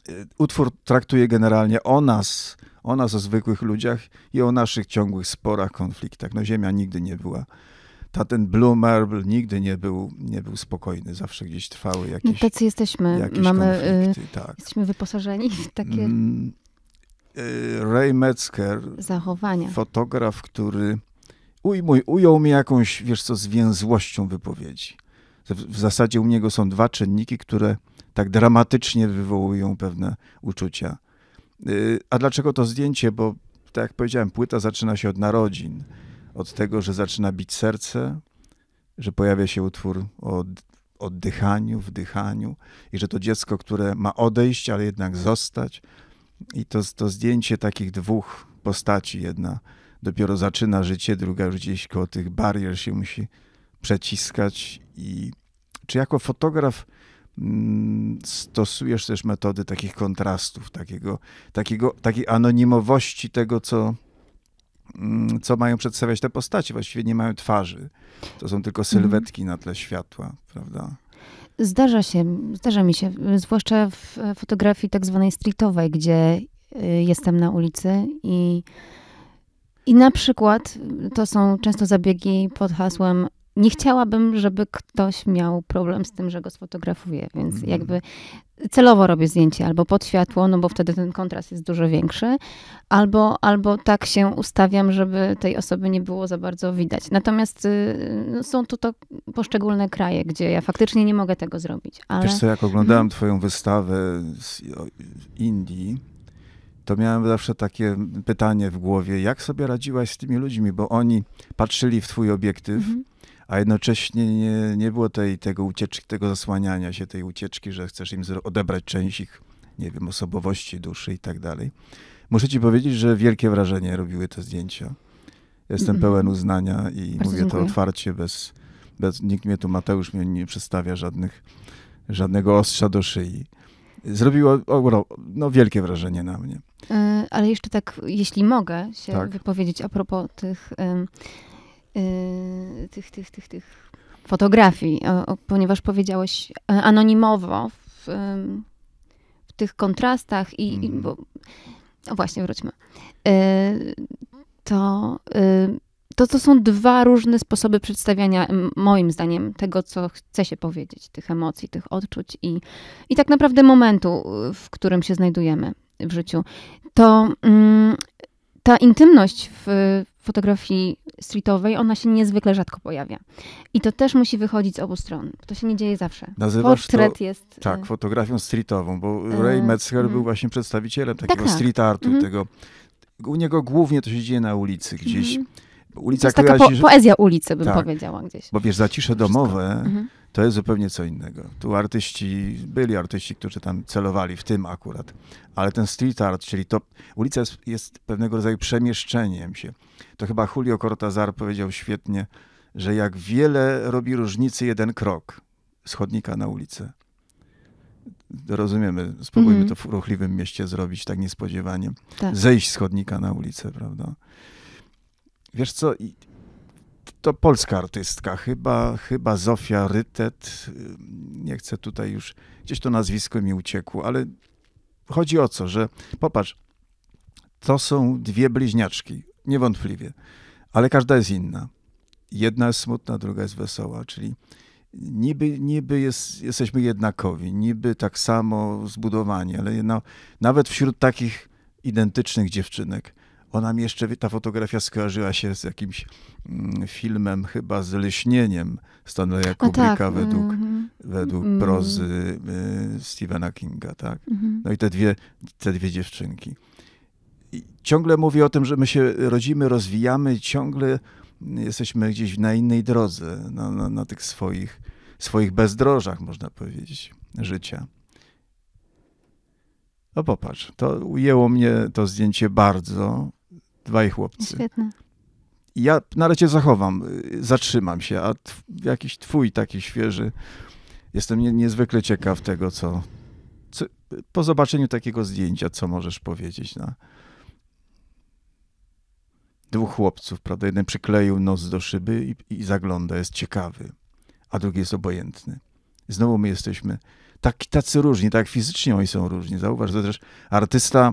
y, utwór traktuje generalnie o nas, o nas, o zwykłych ludziach i o naszych ciągłych sporach, konfliktach. No, Ziemia nigdy nie była ta, ten Blue Marble nigdy nie był, nie był spokojny, zawsze gdzieś trwały no, jakieś. No tacy jesteśmy, jakieś mamy. Y, konflikty, tak. Jesteśmy wyposażeni w takie. Mm, y, Ray Metzger, zachowania. Fotograf, który ujmuj, ujął mnie jakąś, wiesz co, zwięzłością wypowiedzi. W zasadzie u niego są dwa czynniki, które tak dramatycznie wywołują pewne uczucia. Y, a dlaczego to zdjęcie? Bo tak jak powiedziałem, płyta zaczyna się od narodzin od tego, że zaczyna bić serce, że pojawia się utwór o oddychaniu, wdychaniu i że to dziecko, które ma odejść, ale jednak zostać. I to, to zdjęcie takich dwóch postaci, jedna dopiero zaczyna życie, druga już gdzieś koło tych barier się musi przeciskać. I czy jako fotograf mm, stosujesz też metody takich kontrastów, takiego, takiego, takiej anonimowości tego, co Mm, co mają przedstawiać te postacie. Właściwie nie mają twarzy. To są tylko sylwetki na tle światła, prawda? Zdarza się, zdarza mi się, zwłaszcza w fotografii tak zwanej streetowej, gdzie y, jestem na ulicy i, i na przykład to są często zabiegi pod hasłem nie chciałabym, żeby ktoś miał problem z tym, że go sfotografuję, więc mm. jakby celowo robię zdjęcie albo pod światło, no bo wtedy ten kontrast jest dużo większy, albo, albo tak się ustawiam, żeby tej osoby nie było za bardzo widać. Natomiast y, no, są tu to poszczególne kraje, gdzie ja faktycznie nie mogę tego zrobić. Ale... Wiesz co, jak oglądałem mhm. twoją wystawę z Indii, to miałem zawsze takie pytanie w głowie, jak sobie radziłaś z tymi ludźmi, bo oni patrzyli w twój obiektyw, mm a jednocześnie nie, nie było tej, tego ucieczki, tego zasłaniania się, tej ucieczki, że chcesz im odebrać część ich, nie wiem, osobowości, duszy i tak dalej. Muszę ci powiedzieć, że wielkie wrażenie robiły te zdjęcia. Jestem mm pełen uznania i Bardzo mówię dziękuję. to otwarcie, bez, bez, nikt mnie tu, Mateusz mnie nie przedstawia żadnych, żadnego ostrza do szyi zrobiło no, wielkie wrażenie na mnie. E, ale jeszcze tak, jeśli mogę się tak. wypowiedzieć a propos tych Y, tych, tych, tych, tych fotografii, ponieważ powiedziałeś e, anonimowo w, w tych kontrastach i, mm. i mhm. bo, no właśnie, wróćmy. E, to, e, to, to są dwa różne sposoby przedstawiania, moim zdaniem, tego, co chce się powiedzieć, tych emocji, tych odczuć i, i tak naprawdę momentu, w którym się znajdujemy w życiu. To mm, ta intymność w, fotografii streetowej, ona się niezwykle rzadko pojawia. I to też musi wychodzić z obu stron. To się nie dzieje zawsze. Nazywasz Portret to, jest... Tak, e, fotografią streetową, bo e, Ray Metzger mm. był właśnie przedstawicielem tak, takiego tak, street artu. Mm. Tego, u niego głównie to się dzieje na ulicy gdzieś. Mm. Ulica to jest taka po, poezja ulicy, bym tak, powiedziała gdzieś. Bo wiesz, zacisze domowe to jest zupełnie co innego. Tu artyści, byli artyści, którzy tam celowali w tym akurat, ale ten street art, czyli to ulica jest, jest pewnego rodzaju przemieszczeniem się. To chyba Julio Cortazar powiedział świetnie, że jak wiele robi różnicy jeden krok schodnika na ulicę. Rozumiemy, spróbujmy mm -hmm. to w ruchliwym mieście zrobić tak niespodziewanie. Tak. Zejść z chodnika na ulicę, prawda? Wiesz co, to polska artystka, chyba, chyba Zofia Rytet. Nie chcę tutaj już, gdzieś to nazwisko mi uciekło, ale chodzi o co, że popatrz, to są dwie bliźniaczki, niewątpliwie, ale każda jest inna. Jedna jest smutna, druga jest wesoła, czyli niby, niby jest, jesteśmy jednakowi, niby tak samo zbudowani, ale nawet wśród takich identycznych dziewczynek ona mi jeszcze, ta fotografia skojarzyła się z jakimś mm, filmem, chyba z Leśnieniem Stanleya tak, Kubricka tak. według, mm-hmm. według mm. prozy y, Stephena Kinga, tak? Mm-hmm. No i te dwie, te dwie dziewczynki. I ciągle mówię o tym, że my się rodzimy, rozwijamy, ciągle jesteśmy gdzieś na innej drodze, na, na, na tych swoich, swoich bezdrożach, można powiedzieć, życia. No popatrz, to ujęło mnie to zdjęcie bardzo. Dwaj chłopcy. Świetne. Ja na razie zachowam, y, zatrzymam się, a jakiś twój taki świeży. Jestem nie, niezwykle ciekaw tego, co, co, po zobaczeniu takiego zdjęcia, co możesz powiedzieć na dwóch chłopców, prawda? Jeden przykleił nos do szyby i, i zagląda, jest ciekawy, a drugi jest obojętny. Znowu my jesteśmy tak, tacy różni, tak fizycznie oni są różni. Zauważ, że też artysta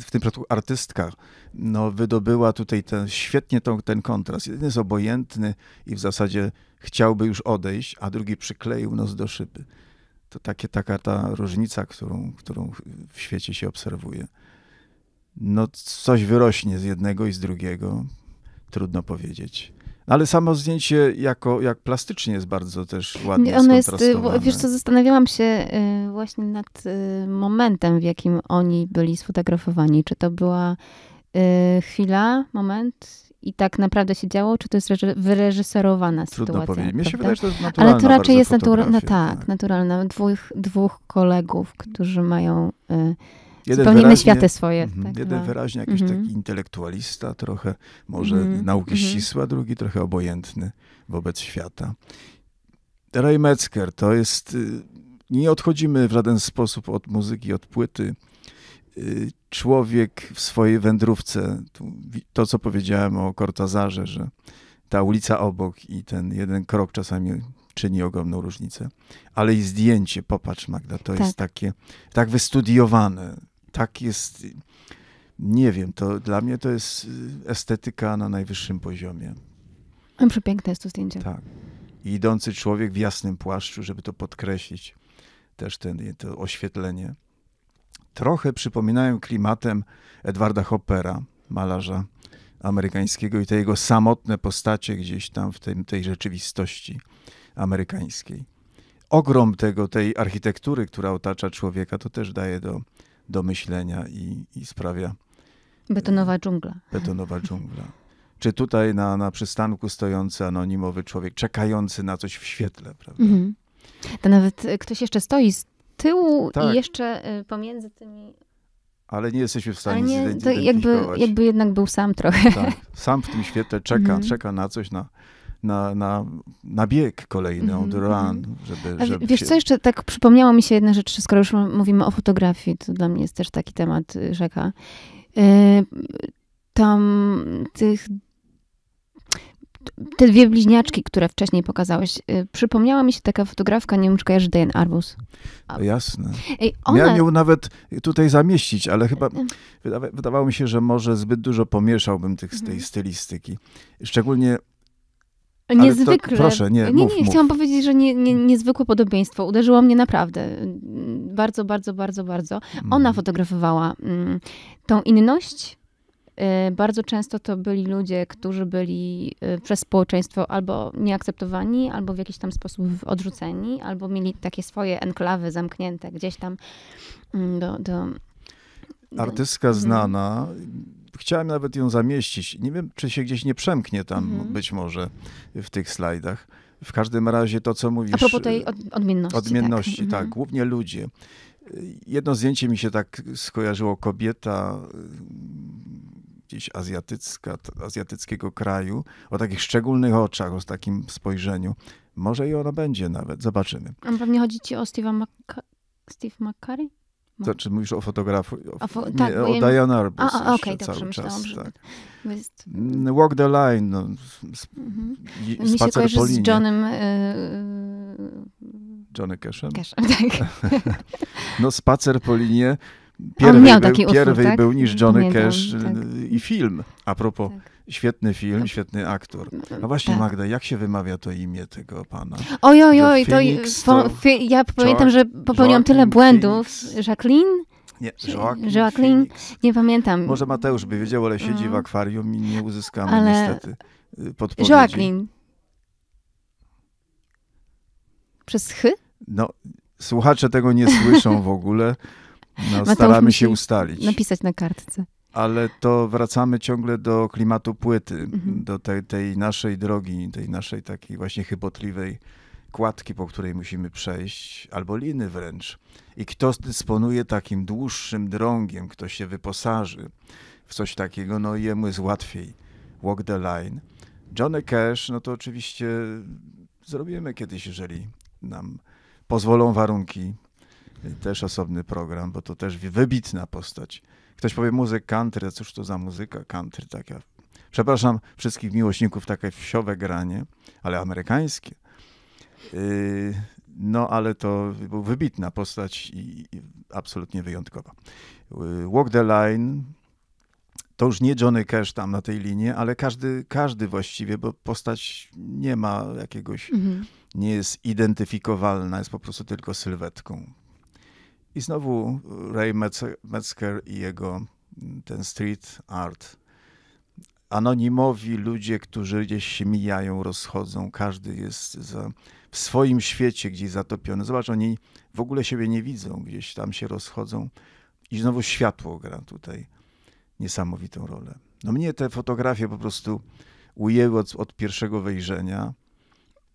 w tym przypadku artystka, no, wydobyła tutaj ten, świetnie tą, ten kontrast. Jeden jest obojętny i w zasadzie chciałby już odejść, a drugi przykleił nos do szyby. To takie, taka ta różnica, którą, którą w świecie się obserwuje. No, coś wyrośnie z jednego i z drugiego. Trudno powiedzieć ale samo zdjęcie jako, jak plastycznie jest bardzo też ładnie Ono jest, y, wiesz co, zastanawiałam się y, właśnie nad y, momentem, w jakim oni byli sfotografowani. Czy to była chwila, moment i tak naprawdę się działo, czy to jest wyreżyserowana Trudno sytuacja? Powiedzieć. Mnie się wydaje, że to jest naturalna Ale to raczej jest naturalna, tak, tak, naturalna. Dwóch, dwóch kolegów, którzy mają... Y Jeden Zupełnimy wyraźnie, światy swoje. Mhm. Tak, jeden no. wyraźnie jakiś mm taki intelektualista, trochę może mm nauki mm ścisła, drugi trochę obojętny wobec świata. Ray Metzger to jest... Y, nie odchodzimy w żaden sposób od muzyki, od płyty. Y, człowiek w swojej wędrówce, to co powiedziałem o Kortazarze, że ta ulica obok i ten jeden krok czasami czyni ogromną różnicę. Ale i zdjęcie, popatrz Magda, to tak. jest takie tak wystudiowane, tak jest, nie wiem, to dla mnie to jest estetyka na najwyższym poziomie. Przepiękne jest to zdjęcie. Tak. I idący człowiek w jasnym płaszczu, żeby to podkreślić, też ten, to oświetlenie. Trochę przypominają klimatem Edwarda Hoppera, malarza amerykańskiego i te jego samotne postacie gdzieś tam w tej rzeczywistości amerykańskiej. Ogrom tego, tej architektury, która otacza człowieka, to też daje do do myślenia i, i sprawia. E, betonowa dżungla. Betonowa dżungla. Czy tutaj na, na przystanku stojący anonimowy człowiek, czekający na coś w świetle, prawda? Mhm. To nawet e, ktoś jeszcze stoi z tyłu tak. i jeszcze e, pomiędzy tymi ale nie jesteśmy w stanie nie, zidentyfikować. To jakby, jakby jednak był sam trochę. Tak, sam w tym świetle czeka, mhm. czeka na coś, na, na, na, na bieg kolejny, on mm -hmm. run, żeby, żeby Wiesz co, jeszcze tak przypomniała mi się jedna rzecz, skoro już mówimy o fotografii, to dla mnie jest też taki temat y, rzeka. Y, tam tych te dwie bliźniaczki, które wcześniej pokazałeś, y, przypomniała mi się taka fotografka, nie wiem, czy kojarzysz Diane Arbus. A... Jasne. Ej, ona... Miałem ją nawet tutaj zamieścić, ale chyba wydawało mi się, że może zbyt dużo pomieszałbym tych, z tej mhm. stylistyki. Szczególnie Niezwykle. proszę, nie, nie, mów, nie, mów. chciałam powiedzieć, że nie, nie, niezwykłe podobieństwo. Uderzyło mnie naprawdę. Bardzo, bardzo, bardzo, bardzo. Ona mm. fotografowała mm, tą inność. Y, bardzo często to byli ludzie, którzy byli y, przez społeczeństwo albo nieakceptowani, albo w jakiś tam sposób odrzuceni, albo mieli takie swoje enklawy zamknięte gdzieś tam mm, do, do artystka mhm. znana, chciałem nawet ją zamieścić. Nie wiem, czy się gdzieś nie przemknie tam mhm. być może w tych slajdach. W każdym razie to, co mówisz... A propos tej odmienności. Odmienności, tak. tak mhm. Głównie ludzie. Jedno zdjęcie mi się tak skojarzyło. Kobieta mm, gdzieś azjatycka, azjatyckiego kraju, o takich szczególnych oczach, o takim spojrzeniu. Może i ona będzie nawet, zobaczymy. A pewnie chodzi ci o Steve'a Steve McCurry? To no. czy mówisz o fotografu? O, fo tak, nie, tak, o Diana Arbus a, a, okay, dobrze, cały czas. Myślałam, tak. tak jest... Mm, walk the line, no, mhm. Mi się po linie. z Johnem... Y, Johnny Cashem? Cashem, tak. no spacer po linie Pierwej, miał był, utwór, pierwej tak? był niż Johnny Pamiętam, Cash tak. Y, i film. A propos, tak. świetny film, no. świetny aktor. A właśnie tak. Magda, jak się wymawia to imię tego pana? Oj, oj, oj, to, to, ja pamiętam, że popełniłam tyle błędów. Phoenix. Jacqueline? Nie, Joaquin, Joaquin nie pamiętam. Może Mateusz by wiedział, ale siedzi w no. akwarium i nie uzyskamy ale... niestety y, podpowiedzi. Joaquin. Przez chy? No, słuchacze tego nie słyszą w ogóle. No, staramy się ustalić. Napisać na kartce. Ale to wracamy ciągle do klimatu płyty, mhm. do tej, tej naszej drogi, tej naszej takiej właśnie chybotliwej kładki, po której musimy przejść, albo liny wręcz. I kto dysponuje takim dłuższym drągiem, kto się wyposaży w coś takiego, no jemu jest łatwiej. Walk the line. Johnny Cash, no to oczywiście zrobimy kiedyś, jeżeli nam pozwolą warunki też osobny program, bo to też wybitna postać. Ktoś powie muzyk country, cóż to za muzyka country taka. Przepraszam wszystkich miłośników, takie wsiowe granie, ale amerykańskie. Y, no, ale to był wybitna postać i, i absolutnie wyjątkowa. Y, Walk the Line to już nie Johnny Cash tam na tej linii, ale każdy, każdy właściwie, bo postać nie ma jakiegoś, mm -hmm. nie jest identyfikowalna, jest po prostu tylko sylwetką. I znowu Ray Metzger i jego mm, ten street art. Anonimowi ludzie, którzy gdzieś się mijają, rozchodzą, każdy jest za, w swoim świecie gdzieś zatopiony. Zobacz, oni w ogóle siebie nie widzą, gdzieś tam się rozchodzą. I znowu światło gra tutaj niesamowitą rolę. No mnie te fotografie po prostu ujęły od, od pierwszego wejrzenia.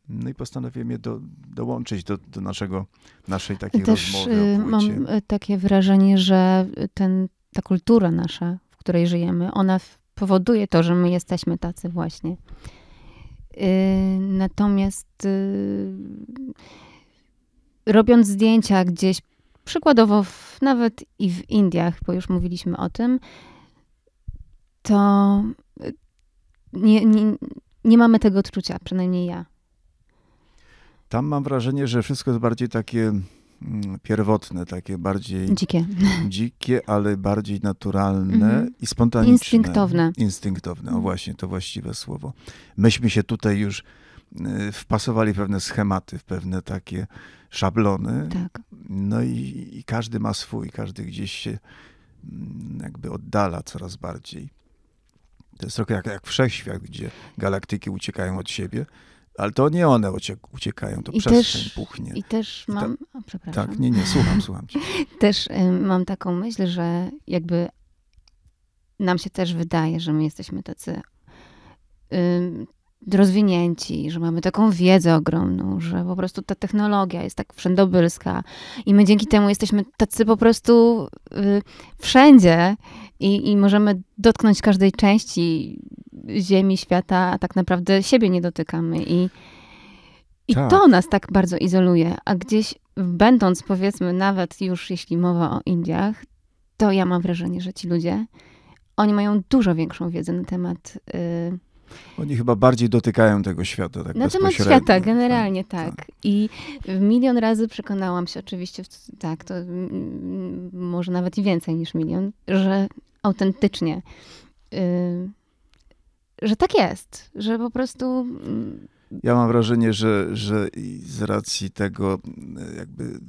No i postanowiłem je do, dołączyć do, do naszego, naszej takiej Też rozmowy y, o mam y, takie wrażenie, że ten, ta kultura nasza, w której żyjemy, ona powoduje to, że my jesteśmy tacy właśnie. Y, natomiast robiąc zdjęcia gdzieś, przykładowo w, nawet i w Indiach, bo już mówiliśmy o tym, to nie, nie, nie mamy tego odczucia, przynajmniej ja. Tam mam wrażenie, że wszystko jest bardziej takie mm, pierwotne, takie bardziej dzikie, dzikie ale bardziej naturalne mhm. i spontaniczne. Instynktowne. Instynktowne, o właśnie, to właściwe słowo. Myśmy się tutaj już y, wpasowali pewne schematy, w pewne takie szablony. Tak. No i, i każdy ma swój, każdy gdzieś się mm, jakby oddala coraz bardziej. To jest trochę jak, jak wszechświat, gdzie galaktyki uciekają od siebie, ale to nie one uciekają, to I przestrzeń też, puchnie. I też mam... ta... o, przepraszam. Tak, nie, nie, słucham, słucham cię. też y, mam taką myśl, że jakby nam się też wydaje, że my jesteśmy tacy y, rozwinięci, że mamy taką wiedzę ogromną, że po prostu ta technologia jest tak wszędobylska i my dzięki temu jesteśmy tacy po prostu y, wszędzie i, i możemy dotknąć każdej części ziemi, świata, a tak naprawdę siebie nie dotykamy. I, i tak. to nas tak bardzo izoluje. A gdzieś będąc, powiedzmy, nawet już jeśli mowa o Indiach, to ja mam wrażenie, że ci ludzie, oni mają dużo większą wiedzę na temat. Y, oni chyba bardziej dotykają tego świata. Tak Na temat świata, tak. generalnie tak. tak. I milion razy przekonałam się, oczywiście, tak, to może nawet i więcej niż milion, że autentycznie, y, że tak jest, że po prostu. Ja mam wrażenie, że, że z racji tego, e, jakby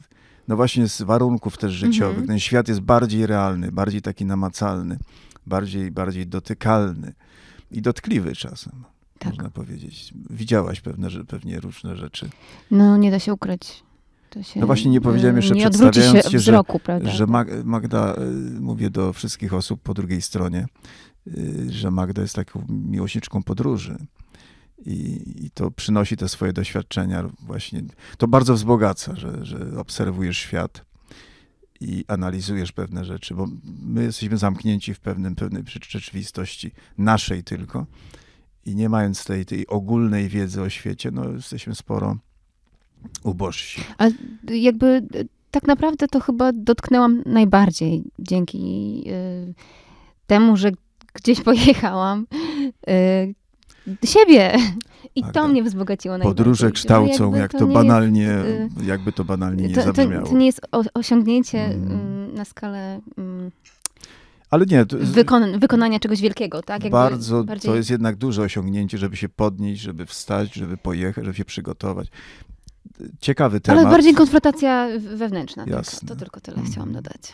no właśnie z warunków też mhm. życiowych. Ten świat jest bardziej realny, bardziej taki namacalny, bardziej, bardziej dotykalny i dotkliwy czasem. Tak. Można powiedzieć. Widziałaś pewne, pewnie różne rzeczy. No, nie da się ukryć. No właśnie nie powiedziałem jeszcze nie przedstawiając się, się wzroku, że, że, Magda, e, mówię do wszystkich osób po drugiej stronie, e, że Magda jest taką miłośniczką podróży. I, I, to przynosi te swoje doświadczenia właśnie. To bardzo wzbogaca, że, że obserwujesz świat i analizujesz pewne rzeczy, bo my jesteśmy zamknięci w pewnym, pewnej rzeczywistości naszej tylko i nie mając tej, tej ogólnej wiedzy o świecie, no jesteśmy sporo ubożsi. A jakby e, tak naprawdę to chyba dotknęłam najbardziej dzięki e, temu, że gdzieś pojechałam, e, siebie. I to mnie wzbogaciło najbardziej. Podróże kształcą, no jak to, to banalnie, jest, y, jakby to banalnie nie to, zabrzmiało. To, to nie jest osiągnięcie mm. Y, na skalę... Mm, ale nie. To, Wykon wykonania czegoś wielkiego, tak? Jakby bardzo, bardziej... to jest jednak duże osiągnięcie, żeby się podnieść, żeby wstać, żeby pojechać, żeby się przygotować. Ciekawy temat. Ale bardziej konfrontacja wewnętrzna. Tak? Jasne. To tylko tyle mm. chciałam dodać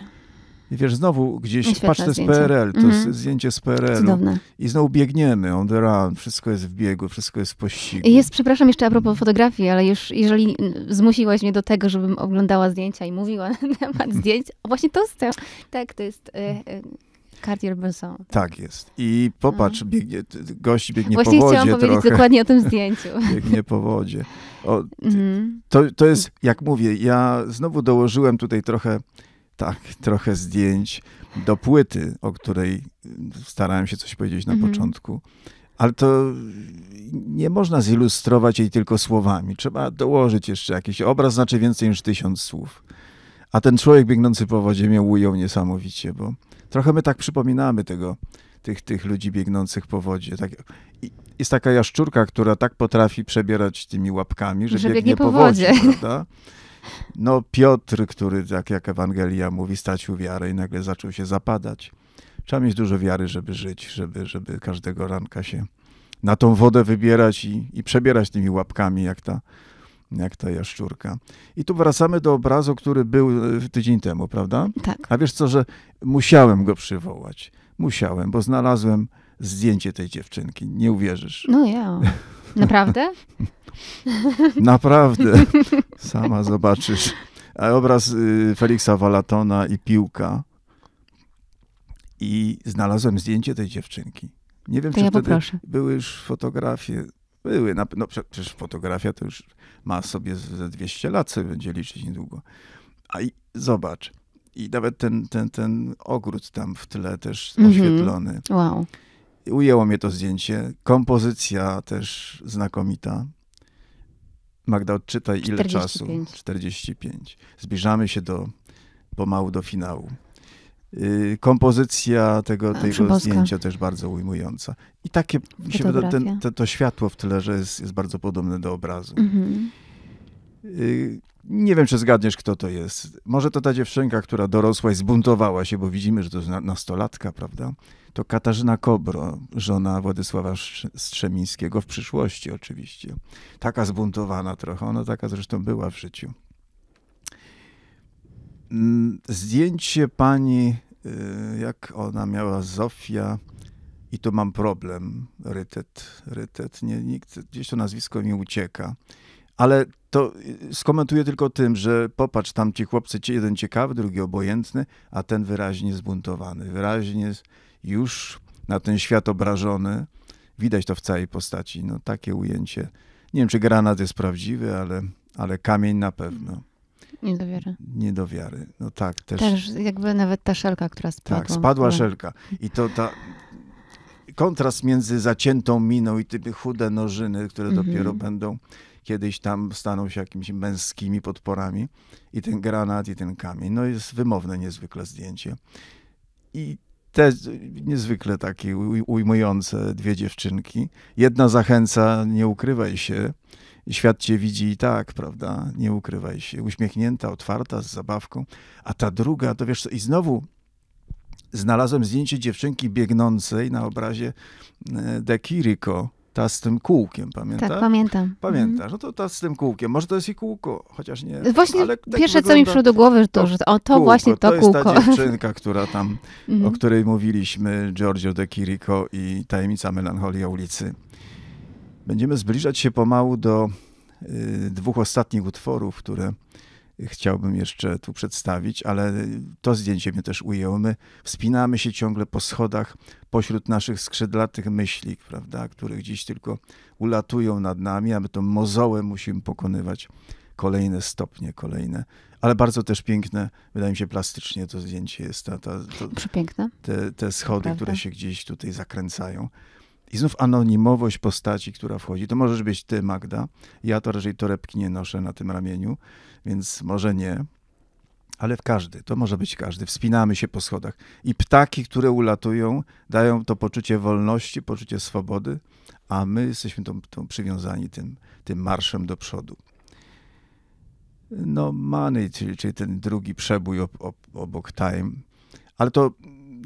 wiesz, znowu gdzieś, Świetne patrz, to jest PRL, to mm. jest zdjęcie z PRL-u. I znowu biegniemy on the run, wszystko jest w biegu, wszystko jest w pościgu. Jest, przepraszam, jeszcze a propos fotografii, ale już jeżeli zmusiłaś mnie do tego, żebym oglądała zdjęcia i mówiła na temat mhm. zdjęć, właśnie to jest Tak, to jest... Y, e, y, e, Cartier-Bresson. Tak jest. I popatrz, no. biegnie, gość biegnie Właśnie po wodzie chciałam powiedzieć dokładnie o tym zdjęciu. biegnie po wodzie. O, mhm. to, to jest, jak mówię, ja znowu dołożyłem tutaj trochę tak, trochę zdjęć do płyty, o której starałem się coś powiedzieć na mhm. początku. Ale to nie można zilustrować jej tylko słowami. Trzeba dołożyć jeszcze jakiś obraz, znaczy więcej niż tysiąc słów. A ten człowiek biegnący po wodzie mnie ujął niesamowicie, bo trochę my tak przypominamy tego, tych, tych ludzi biegnących po wodzie. Tak, jest taka jaszczurka, która tak potrafi przebierać tymi łapkami, że, że biegnie, biegnie po wodzie, wodzie prawda? No Piotr, który tak jak Ewangelia mówi, stracił wiarę i nagle zaczął się zapadać. Trzeba mieć dużo wiary, żeby żyć, żeby, żeby każdego ranka się na tą wodę wybierać i, i przebierać tymi łapkami, jak ta, jak ta jaszczurka. I tu wracamy do obrazu, który był e, tydzień temu, prawda? Tak. A wiesz co, że musiałem go przywołać. Musiałem, bo znalazłem zdjęcie tej dziewczynki. Nie uwierzysz. No ja. Naprawdę? Naprawdę. Sama zobaczysz. A obraz y, Feliksa Walatona i piłka. I znalazłem zdjęcie tej dziewczynki. Nie wiem, to czy ja wtedy poproszę. były już fotografie. Były, no przecież fotografia to już ma sobie ze 200 lat, co będzie liczyć niedługo. A i, zobacz, i nawet ten, ten, ten ogród tam w tle też mhm. oświetlony. Mm -hmm. Wow. Ujęło mnie to zdjęcie. Kompozycja też znakomita. Magda, odczytaj 45. ile czasu? 45. Zbliżamy się do, pomału do finału. Y, kompozycja tego, tego zdjęcia też bardzo ujmująca. I takie mi się wydaje, ten, to, to światło w tyle, że jest, jest bardzo podobne do obrazu. Mhm. Y, nie wiem, czy zgadniesz, kto to jest. Może to ta dziewczynka, która dorosła i zbuntowała się, bo widzimy, że to jest nastolatka, prawda? To Katarzyna Kobro, żona Władysława Strzemińskiego w przyszłości oczywiście. Taka zbuntowana trochę, ona taka zresztą była w życiu. Mm, zdjęcie pani, y, jak ona miała, Zofia, i tu mam problem, Rytet, Rytet, nie, gdzieś to nazwisko mi ucieka. Ale to y, skomentuję tylko tym, że popatrz, tam ci chłopcy, jeden ciekawy, drugi obojętny, a ten wyraźnie zbuntowany, wyraźnie już na ten świat obrażony. Widać to w całej postaci. No takie ujęcie. Nie wiem, czy granat jest prawdziwy, ale, ale kamień na pewno. Nie do wiary. Nie do wiary. No tak, też. Też jakby nawet ta szelka, która spadła. Tak, spadła tak. szelka. I to ta kontrast między zaciętą miną i tymi chude nożyny, które mm -hmm. dopiero będą kiedyś tam staną się jakimiś męskimi podporami. I ten granat, i ten kamień. No jest wymowne niezwykle zdjęcie. I te niezwykle takie ujmujące dwie dziewczynki. Jedna zachęca, nie ukrywaj się, świat cię widzi i tak, prawda? Nie ukrywaj się. Uśmiechnięta, otwarta, z zabawką. A ta druga, to wiesz co, i znowu znalazłem zdjęcie dziewczynki biegnącej na obrazie e, De Kiriko ta z tym kółkiem, pamiętasz? Tak, pamiętam. Pamiętasz, mhm. no to ta z tym kółkiem. Może to jest i kółko, chociaż nie. Właśnie tak pierwsze, wygląda, co mi przyszło do głowy, to, że o, to kółko, właśnie to, to kółko. To jest ta dziewczynka, która tam, o mhm. której mówiliśmy, Giorgio de Chirico i Tajemnica Melancholia ulicy. Będziemy zbliżać się pomału do y, dwóch ostatnich utworów, które chciałbym jeszcze tu przedstawić, ale to zdjęcie mnie też ujęło. My wspinamy się ciągle po schodach pośród naszych skrzydlatych myśli, prawda, które gdzieś tylko ulatują nad nami, a my tą mozołę musimy pokonywać kolejne stopnie, kolejne. Ale bardzo też piękne, wydaje mi się plastycznie to zdjęcie jest. Ta, ta, to, Przepiękne. Te, te schody, Prawda. które się gdzieś tutaj zakręcają. I znów anonimowość postaci, która wchodzi. To możesz być ty, Magda. Ja to raczej torebki nie noszę na tym ramieniu więc może nie. Ale w każdy, to może być każdy. Wspinamy się po schodach. I ptaki, które ulatują, dają to poczucie wolności, poczucie swobody, a my jesteśmy tą, tą przywiązani tym, tym marszem do przodu. No, Money, czyli, czyli ten drugi przebój ob, ob, obok Time. Ale to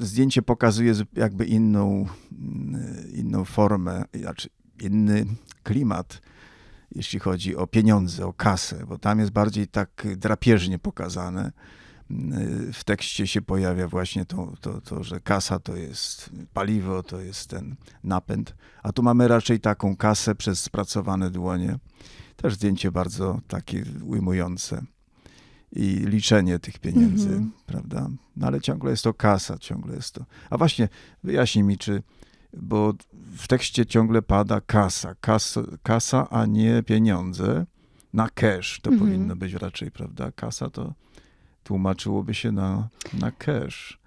zdjęcie pokazuje jakby inną, mm, inną formę, znaczy inny klimat jeśli chodzi o pieniądze, o kasę, bo tam jest bardziej tak drapieżnie pokazane. W tekście się pojawia właśnie to, to, to, że kasa to jest paliwo, to jest ten napęd, a tu mamy raczej taką kasę przez spracowane dłonie. Też zdjęcie bardzo takie ujmujące i liczenie tych pieniędzy, mhm. prawda? No ale ciągle jest to kasa, ciągle jest to. A właśnie wyjaśnij mi, czy, bo w tekście ciągle pada kasa, kasa, kasa a nie pieniądze. Na cash to mhm. powinno być raczej, prawda? Kasa to tłumaczyłoby się na, na cash.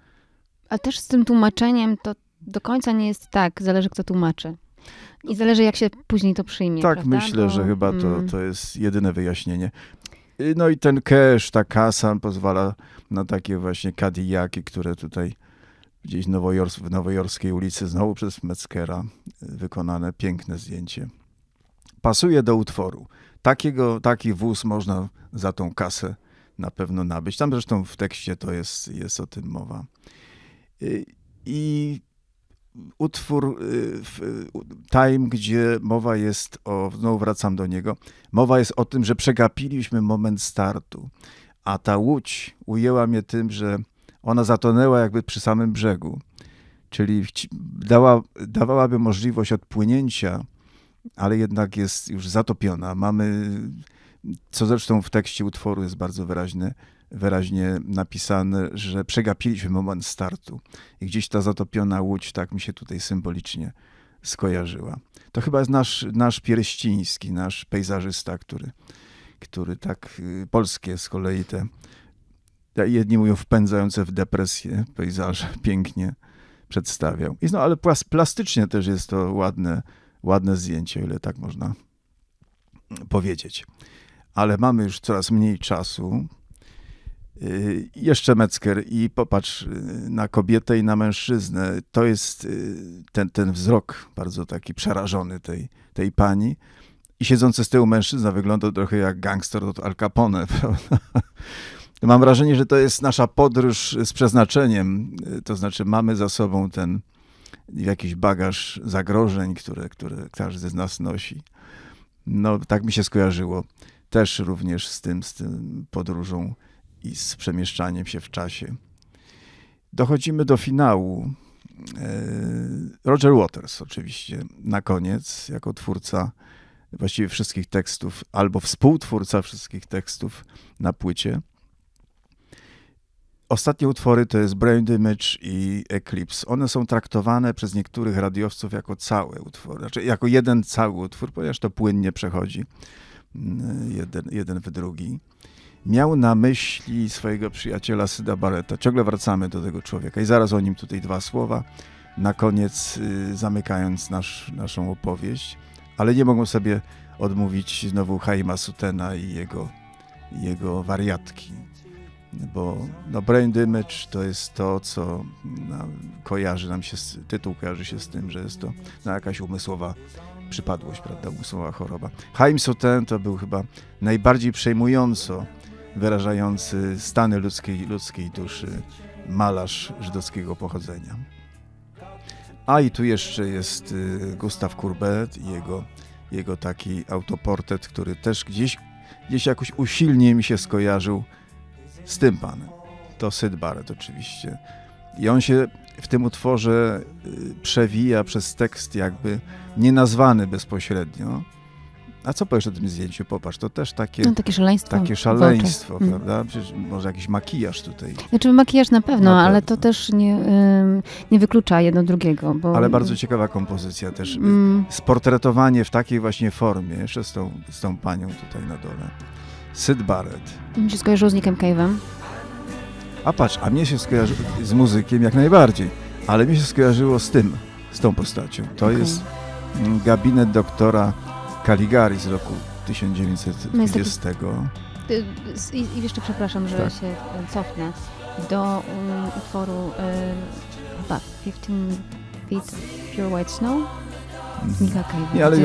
A też z tym tłumaczeniem to do końca nie jest tak, zależy kto tłumaczy. I zależy, jak się później to przyjmie. Tak, prawda? myślę, że no. chyba to, mm. to jest jedyne wyjaśnienie. Y, no i ten cash, ta kasa pozwala na takie właśnie kadijaki, które tutaj gdzieś Nowojors w nowojorskiej ulicy, znowu przez Metzgera, y, wykonane piękne zdjęcie. Pasuje do utworu. Takiego, taki wóz można za tą kasę na pewno nabyć. Tam zresztą w tekście to jest, jest o tym mowa. Y, I utwór y, Time, gdzie mowa jest o, znowu wracam do niego, mowa jest o tym, że przegapiliśmy moment startu, a ta łódź ujęła mnie tym, że ona zatonęła jakby przy samym brzegu. Czyli dała, dawałaby możliwość odpłynięcia, ale jednak jest już zatopiona. Mamy, co zresztą w tekście utworu jest bardzo wyraźne, wyraźnie napisane, że przegapiliśmy moment startu. I gdzieś ta zatopiona łódź tak mi się tutaj symbolicznie skojarzyła. To chyba jest nasz, nasz Pierściński, nasz pejzażysta, który, który tak y, polskie z kolei te jedni mówią wpędzające w depresję pejzaże, pięknie przedstawiał. I no, ale plastycznie też jest to ładne, ładne zdjęcie, o ile tak można powiedzieć. Ale mamy już coraz mniej czasu. Y, jeszcze Metzger i popatrz y, na kobietę i na mężczyznę. To jest y, ten, ten wzrok bardzo taki przerażony tej, tej pani. I siedzący z tyłu mężczyzna wygląda trochę jak gangster od Al Capone, prawda? Mam wrażenie, że to jest nasza podróż z przeznaczeniem. To znaczy, mamy za sobą ten jakiś bagaż zagrożeń, które, które każdy z nas nosi. No, tak mi się skojarzyło. Też również z tym, z tym podróżą i z przemieszczaniem się w czasie. Dochodzimy do finału. E, Roger Waters, oczywiście, na koniec, jako twórca właściwie wszystkich tekstów, albo współtwórca wszystkich tekstów na płycie ostatnie utwory to jest Brain Image" i Eclipse. One są traktowane przez niektórych radiowców jako całe utwory, znaczy jako jeden cały utwór, ponieważ to płynnie przechodzi mm, jeden, jeden w drugi. Miał na myśli swojego przyjaciela Syda Barreta. Ciągle wracamy do tego człowieka i zaraz o nim tutaj dwa słowa. Na koniec, y, zamykając nasz, naszą opowieść, ale nie mogą sobie odmówić znowu Haima Sutena i jego, jego wariatki bo no, brain damage to jest to, co no, kojarzy nam się, z, tytuł kojarzy się z tym, że jest to no, jakaś umysłowa przypadłość, prawda, umysłowa choroba. Heimsoten to był chyba najbardziej przejmująco wyrażający stany ludzkiej, ludzkiej duszy malarz żydowskiego pochodzenia. A i tu jeszcze jest y, Gustaw Courbet i jego, jego taki autoportret, który też gdzieś, gdzieś jakoś usilnie mi się skojarzył z tym panem. To Syd Barrett oczywiście. I on się w tym utworze y, przewija przez tekst jakby nienazwany bezpośrednio. A co powiesz o tym zdjęciu? Popatrz, to też takie... No, takie szaleństwo. Takie szaleństwo, mm. prawda? Przecież może jakiś makijaż tutaj. Znaczy makijaż na pewno, na ale pewno. to też nie, nie wyklucza jedno drugiego. Bo... Ale bardzo ciekawa kompozycja też. Mm. Sportretowanie w takiej właśnie formie, jeszcze z tą, z tą panią tutaj na dole. Syd Barrett. Mi się skojarzył z Nickem Cave'em. A patrz, a mnie się skojarzy z muzykiem jak najbardziej, ale mi się skojarzyło z tym, z tą postacią. To okay. jest mm, gabinet doktora Caligari z roku 1920. No taki... I, jeszcze przepraszam, że tak. się e, cofnę do um, utworu um, e, 15 Feet Pure White Snow. Nika mhm. Cave. Nie, ale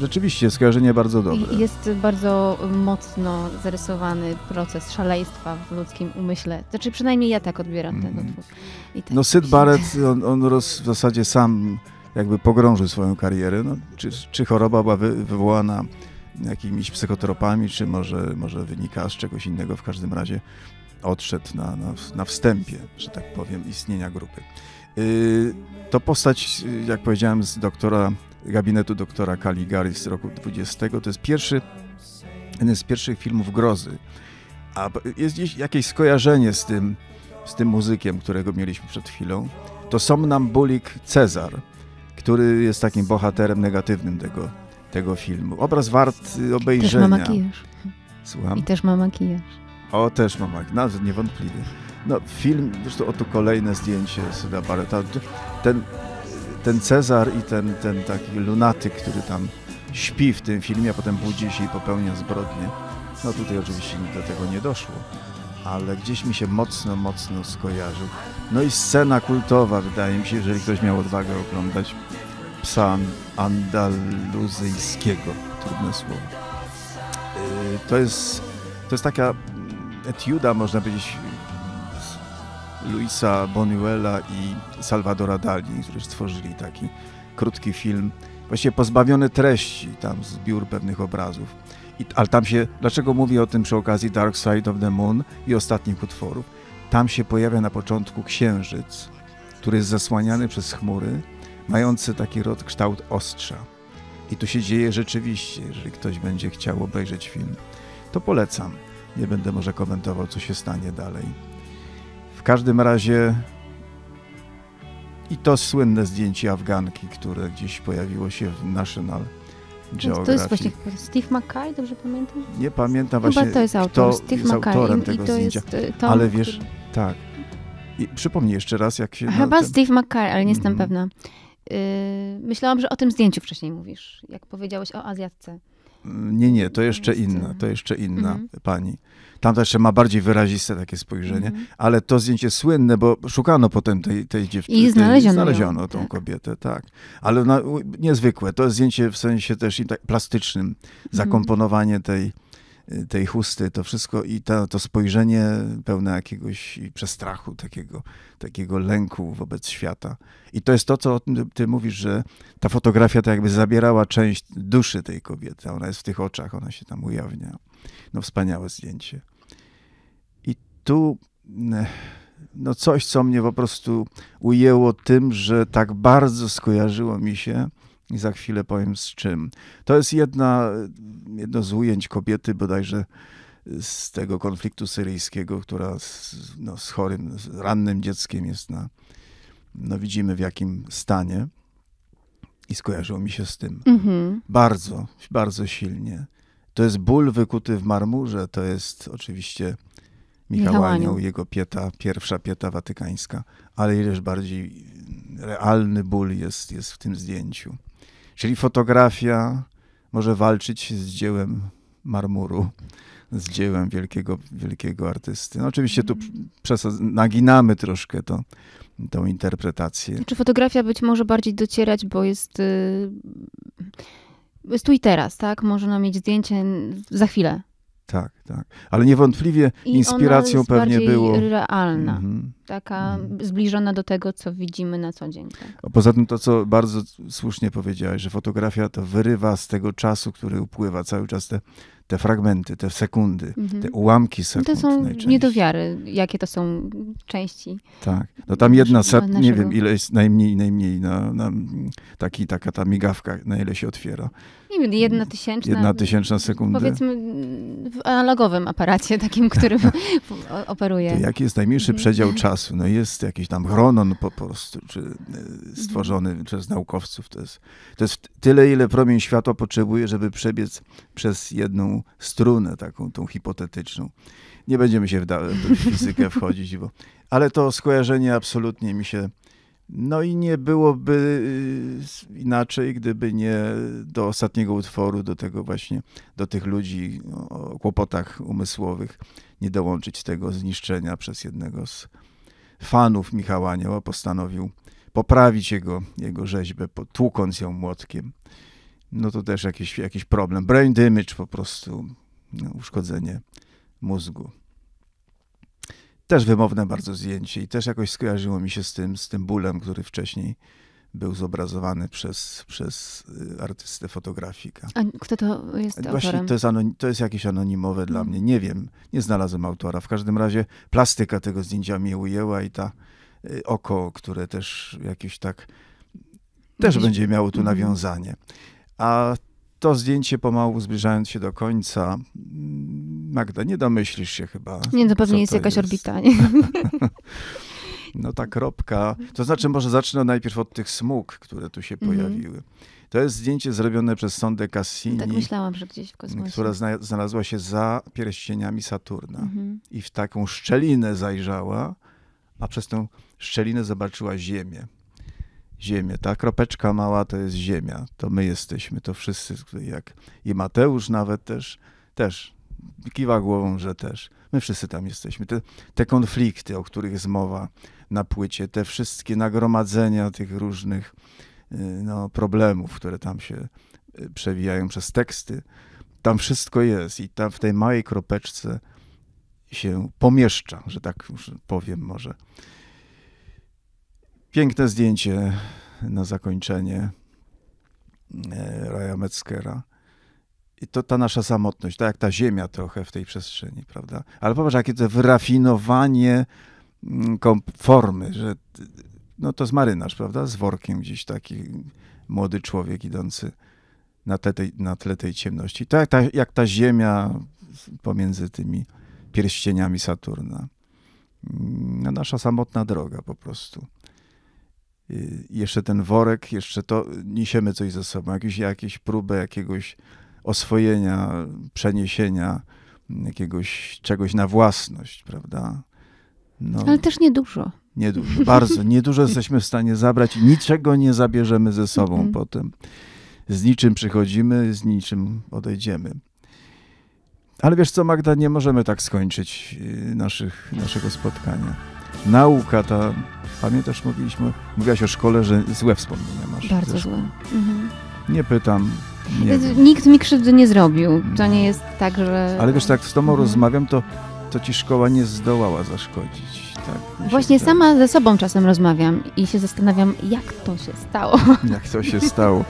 Rzeczywiście, skojarzenie bardzo dobre. Jest bardzo mocno zarysowany proces szaleństwa w ludzkim umyśle. Znaczy przynajmniej ja tak odbieram mm. ten mhm. utwór. no Syd Barrett, on, on roz, w zasadzie sam jakby pogrążył swoją karierę. No, czy, czy choroba była wy, wywołana jakimiś psychotropami, czy może, może wynika z czegoś innego, w każdym razie odszedł na, na, na wstępie, że tak powiem, istnienia grupy. Yy, to postać, jak powiedziałem, z doktora gabinetu doktora Caligari z roku 20. To jest pierwszy, jeden z pierwszych filmów grozy. A jest gdzieś jakieś skojarzenie z tym, z tym muzykiem, którego mieliśmy przed chwilą. To somnambulik Cezar, który jest takim bohaterem negatywnym tego, tego filmu. Obraz wart obejrzenia. Y, też ma makijaż. Słucham? I też ma makijaż. O, też ma makijaż, no, niewątpliwie. No, film, zresztą o tu kolejne zdjęcie Syda Barreta. Ten ten Cezar i ten, ten taki lunatyk, który tam śpi w tym filmie, a potem budzi się i popełnia zbrodnie. No tutaj oczywiście do tego nie doszło, ale gdzieś mi się mocno, mocno skojarzył. No i scena kultowa, wydaje mi się, jeżeli ktoś miał odwagę oglądać psa andaluzyjskiego, trudne słowo. Y, to jest, to jest taka etiuda, można powiedzieć, Luisa Bonuela i Salvadora Dali, którzy stworzyli taki krótki film, właściwie pozbawiony treści, tam zbiór pewnych obrazów. I, ale tam się, dlaczego mówię o tym przy okazji Dark Side of the Moon i ostatnich utworów? Tam się pojawia na początku księżyc, który jest zasłaniany przez chmury, mający taki rod kształt ostrza. I tu się dzieje rzeczywiście, jeżeli ktoś będzie chciał obejrzeć film, to polecam. Nie będę może komentował, co się stanie dalej. W każdym razie i to słynne zdjęcie Afganki, które gdzieś pojawiło się w National Geographic. To jest właśnie Steve McKay, dobrze pamiętam? Nie pamiętam Chyba to jest autor, Steve jest McKay, autorem tego zdjęcia. Tom, ale wiesz, który... tak. I przypomnij jeszcze raz, jak się... Chyba ten... Steve McKay, ale nie jestem mm pewna. Yy, myślałam, że o tym zdjęciu wcześniej mówisz, jak powiedziałeś o Azjatce. Nie, nie, to jeszcze inna, y, to jeszcze inna mm -hmm. pani. Tamta jeszcze ma bardziej wyraziste takie spojrzenie, mm. ale to zdjęcie słynne, bo szukano potem tej, tej dziewczyny. I znaleziono, tej, znaleziono tą tak. kobietę, tak. Ale na, niezwykłe. To zdjęcie w sensie też i tak plastycznym, mhm. zakomponowanie tej tej chusty, to wszystko i to to spojrzenie pełne jakiegoś przestrachu, takiego, takiego lęku wobec świata. I to jest to, co ty mówisz, że ta fotografia to jakby zabierała część duszy tej kobiety. Ona jest w tych oczach, ona się tam ujawnia. No wspaniałe zdjęcie. I tu eh, no coś, co mnie po prostu ujęło tym, że tak bardzo skojarzyło mi się i za chwilę powiem z czym. To jest jedna, jedno z ujęć kobiety bodajże z tego konfliktu syryjskiego, która z, no, z chorym, z rannym dzieckiem jest na, no widzimy w jakim stanie. I skojarzyło mi się z tym. Mhm. Bardzo, bardzo silnie. To jest ból wykuty w marmurze, to jest oczywiście Michał Anioł, jego pieta, pierwsza pieta watykańska, ale ileż bardziej realny ból jest, jest w tym zdjęciu. Czyli fotografia może walczyć z dziełem marmuru, z dziełem wielkiego, wielkiego artysty. No oczywiście tu mhm. naginamy troszkę to, tą interpretację. Czy znaczy, fotografia być może bardziej docierać, bo jest... Yy jest tu i teraz, tak? Można mieć zdjęcie za chwilę. Tak, tak. Ale niewątpliwie I inspiracją pewnie było. realna, mhm. taka mhm. zbliżona do tego, co widzimy na co dzień. Tak? Poza tym to, co bardzo słusznie powiedziałeś, że fotografia to wyrywa z tego czasu, który upływa cały czas te te fragmenty, te sekundy, te mhm. ułamki sekund. to są niedowiary, jakie to są części. Tak. No tam jedna set, naszego... nie wiem ile jest najmniej, najmniej, na, na, taki, taka ta migawka, na ile się otwiera. Nie wiem, jedna tysięczna. Jedna tysięczna sekunda. Powiedzmy w analogowym aparacie, takim, którym operuje. To jaki jest najmniejszy mhm. przedział czasu? No jest jakiś tam chronon po prostu, czy e, mhm. stworzony przez naukowców. To jest, to jest tyle, ile promień światła potrzebuje, żeby przebiec przez jedną strunę, taką tą hipotetyczną. Nie będziemy się w, w fizykę wchodzić, bo, ale to skojarzenie absolutnie mi się. No i nie byłoby y, inaczej, gdyby nie do ostatniego utworu, do tego właśnie, do tych ludzi o kłopotach umysłowych, nie dołączyć tego zniszczenia przez jednego z fanów Michała Anioła. Postanowił poprawić jego, jego rzeźbę, tłukąc ją młotkiem no to też jakiś, jakiś problem. Brain damage po prostu, no, uszkodzenie mózgu. Też wymowne bardzo zdjęcie i też jakoś skojarzyło mi się z tym, z tym bólem, który wcześniej był zobrazowany przez, przez y, artystę fotografika. A kto to jest Właśnie autorem? To jest, anonim, to jest jakieś anonimowe dla hmm. mnie. Nie wiem, nie znalazłem autora. W każdym razie plastyka tego zdjęcia mnie ujęła i ta y, oko, które też jakiś tak też będzie miało tu mhm. nawiązanie. A to zdjęcie pomału zbliżając się do końca. Mm, Magda, nie domyślisz się chyba. Nie, to pewnie jest to jakaś jest. orbita. Nie? no ta kropka. To znaczy, może zacznę najpierw od tych smug, które tu się mhm. pojawiły. To jest zdjęcie zrobione przez sondę Cassini. Tak myślałam, że gdzieś w kosmosie. Która znalazła się za pierścieniami Saturna. Mhm. I w taką szczelinę zajrzała, a przez tą szczelinę zobaczyła Ziemię ziemię. Ta kropeczka mała to jest ziemia, to my jesteśmy, to wszyscy, jak i Mateusz nawet też, też kiwa głową, że też. My wszyscy tam jesteśmy. Te, te konflikty, o których jest mowa na płycie, te wszystkie nagromadzenia tych różnych y, no, problemów, które tam się y, przewijają przez teksty, tam wszystko jest i tam w tej małej kropeczce się pomieszcza, że tak już powiem może. Piękne zdjęcie na zakończenie e, Raja Metzgera. I to ta nasza samotność, tak jak ta ziemia trochę w tej przestrzeni, prawda? Ale popatrz, jakie to wyrafinowanie mm, formy, że no to jest marynarz, prawda? Z workiem gdzieś taki młody człowiek idący na tle tej, na tle tej ciemności. Tak ta, jak ta ziemia pomiędzy tymi pierścieniami Saturna. Mm, no nasza samotna droga po prostu. Y, jeszcze ten worek, jeszcze to, niesiemy coś ze sobą, jakieś, jakieś próbę jakiegoś oswojenia, przeniesienia mm, jakiegoś czegoś na własność, prawda? No, Ale też niedużo. Niedużo, bardzo. Niedużo jesteśmy w stanie zabrać. Niczego nie zabierzemy ze sobą mm -hmm. potem. Z niczym przychodzimy, z niczym odejdziemy. Ale wiesz co, Magda, nie możemy tak skończyć y, naszych, naszego spotkania nauka ta. Pamiętasz, mówiliśmy, mówiłaś o szkole, że złe wspomnienia masz. Bardzo złe. Mhm. Nie pytam. Nie Nikt mi krzywdy nie zrobił. To nie jest tak, że. Ale wiesz, tak z tobą mhm. rozmawiam, to, to ci szkoła nie zdołała zaszkodzić. Tak, Właśnie sama ze sobą czasem rozmawiam i się zastanawiam, jak to się stało. Jak to się stało.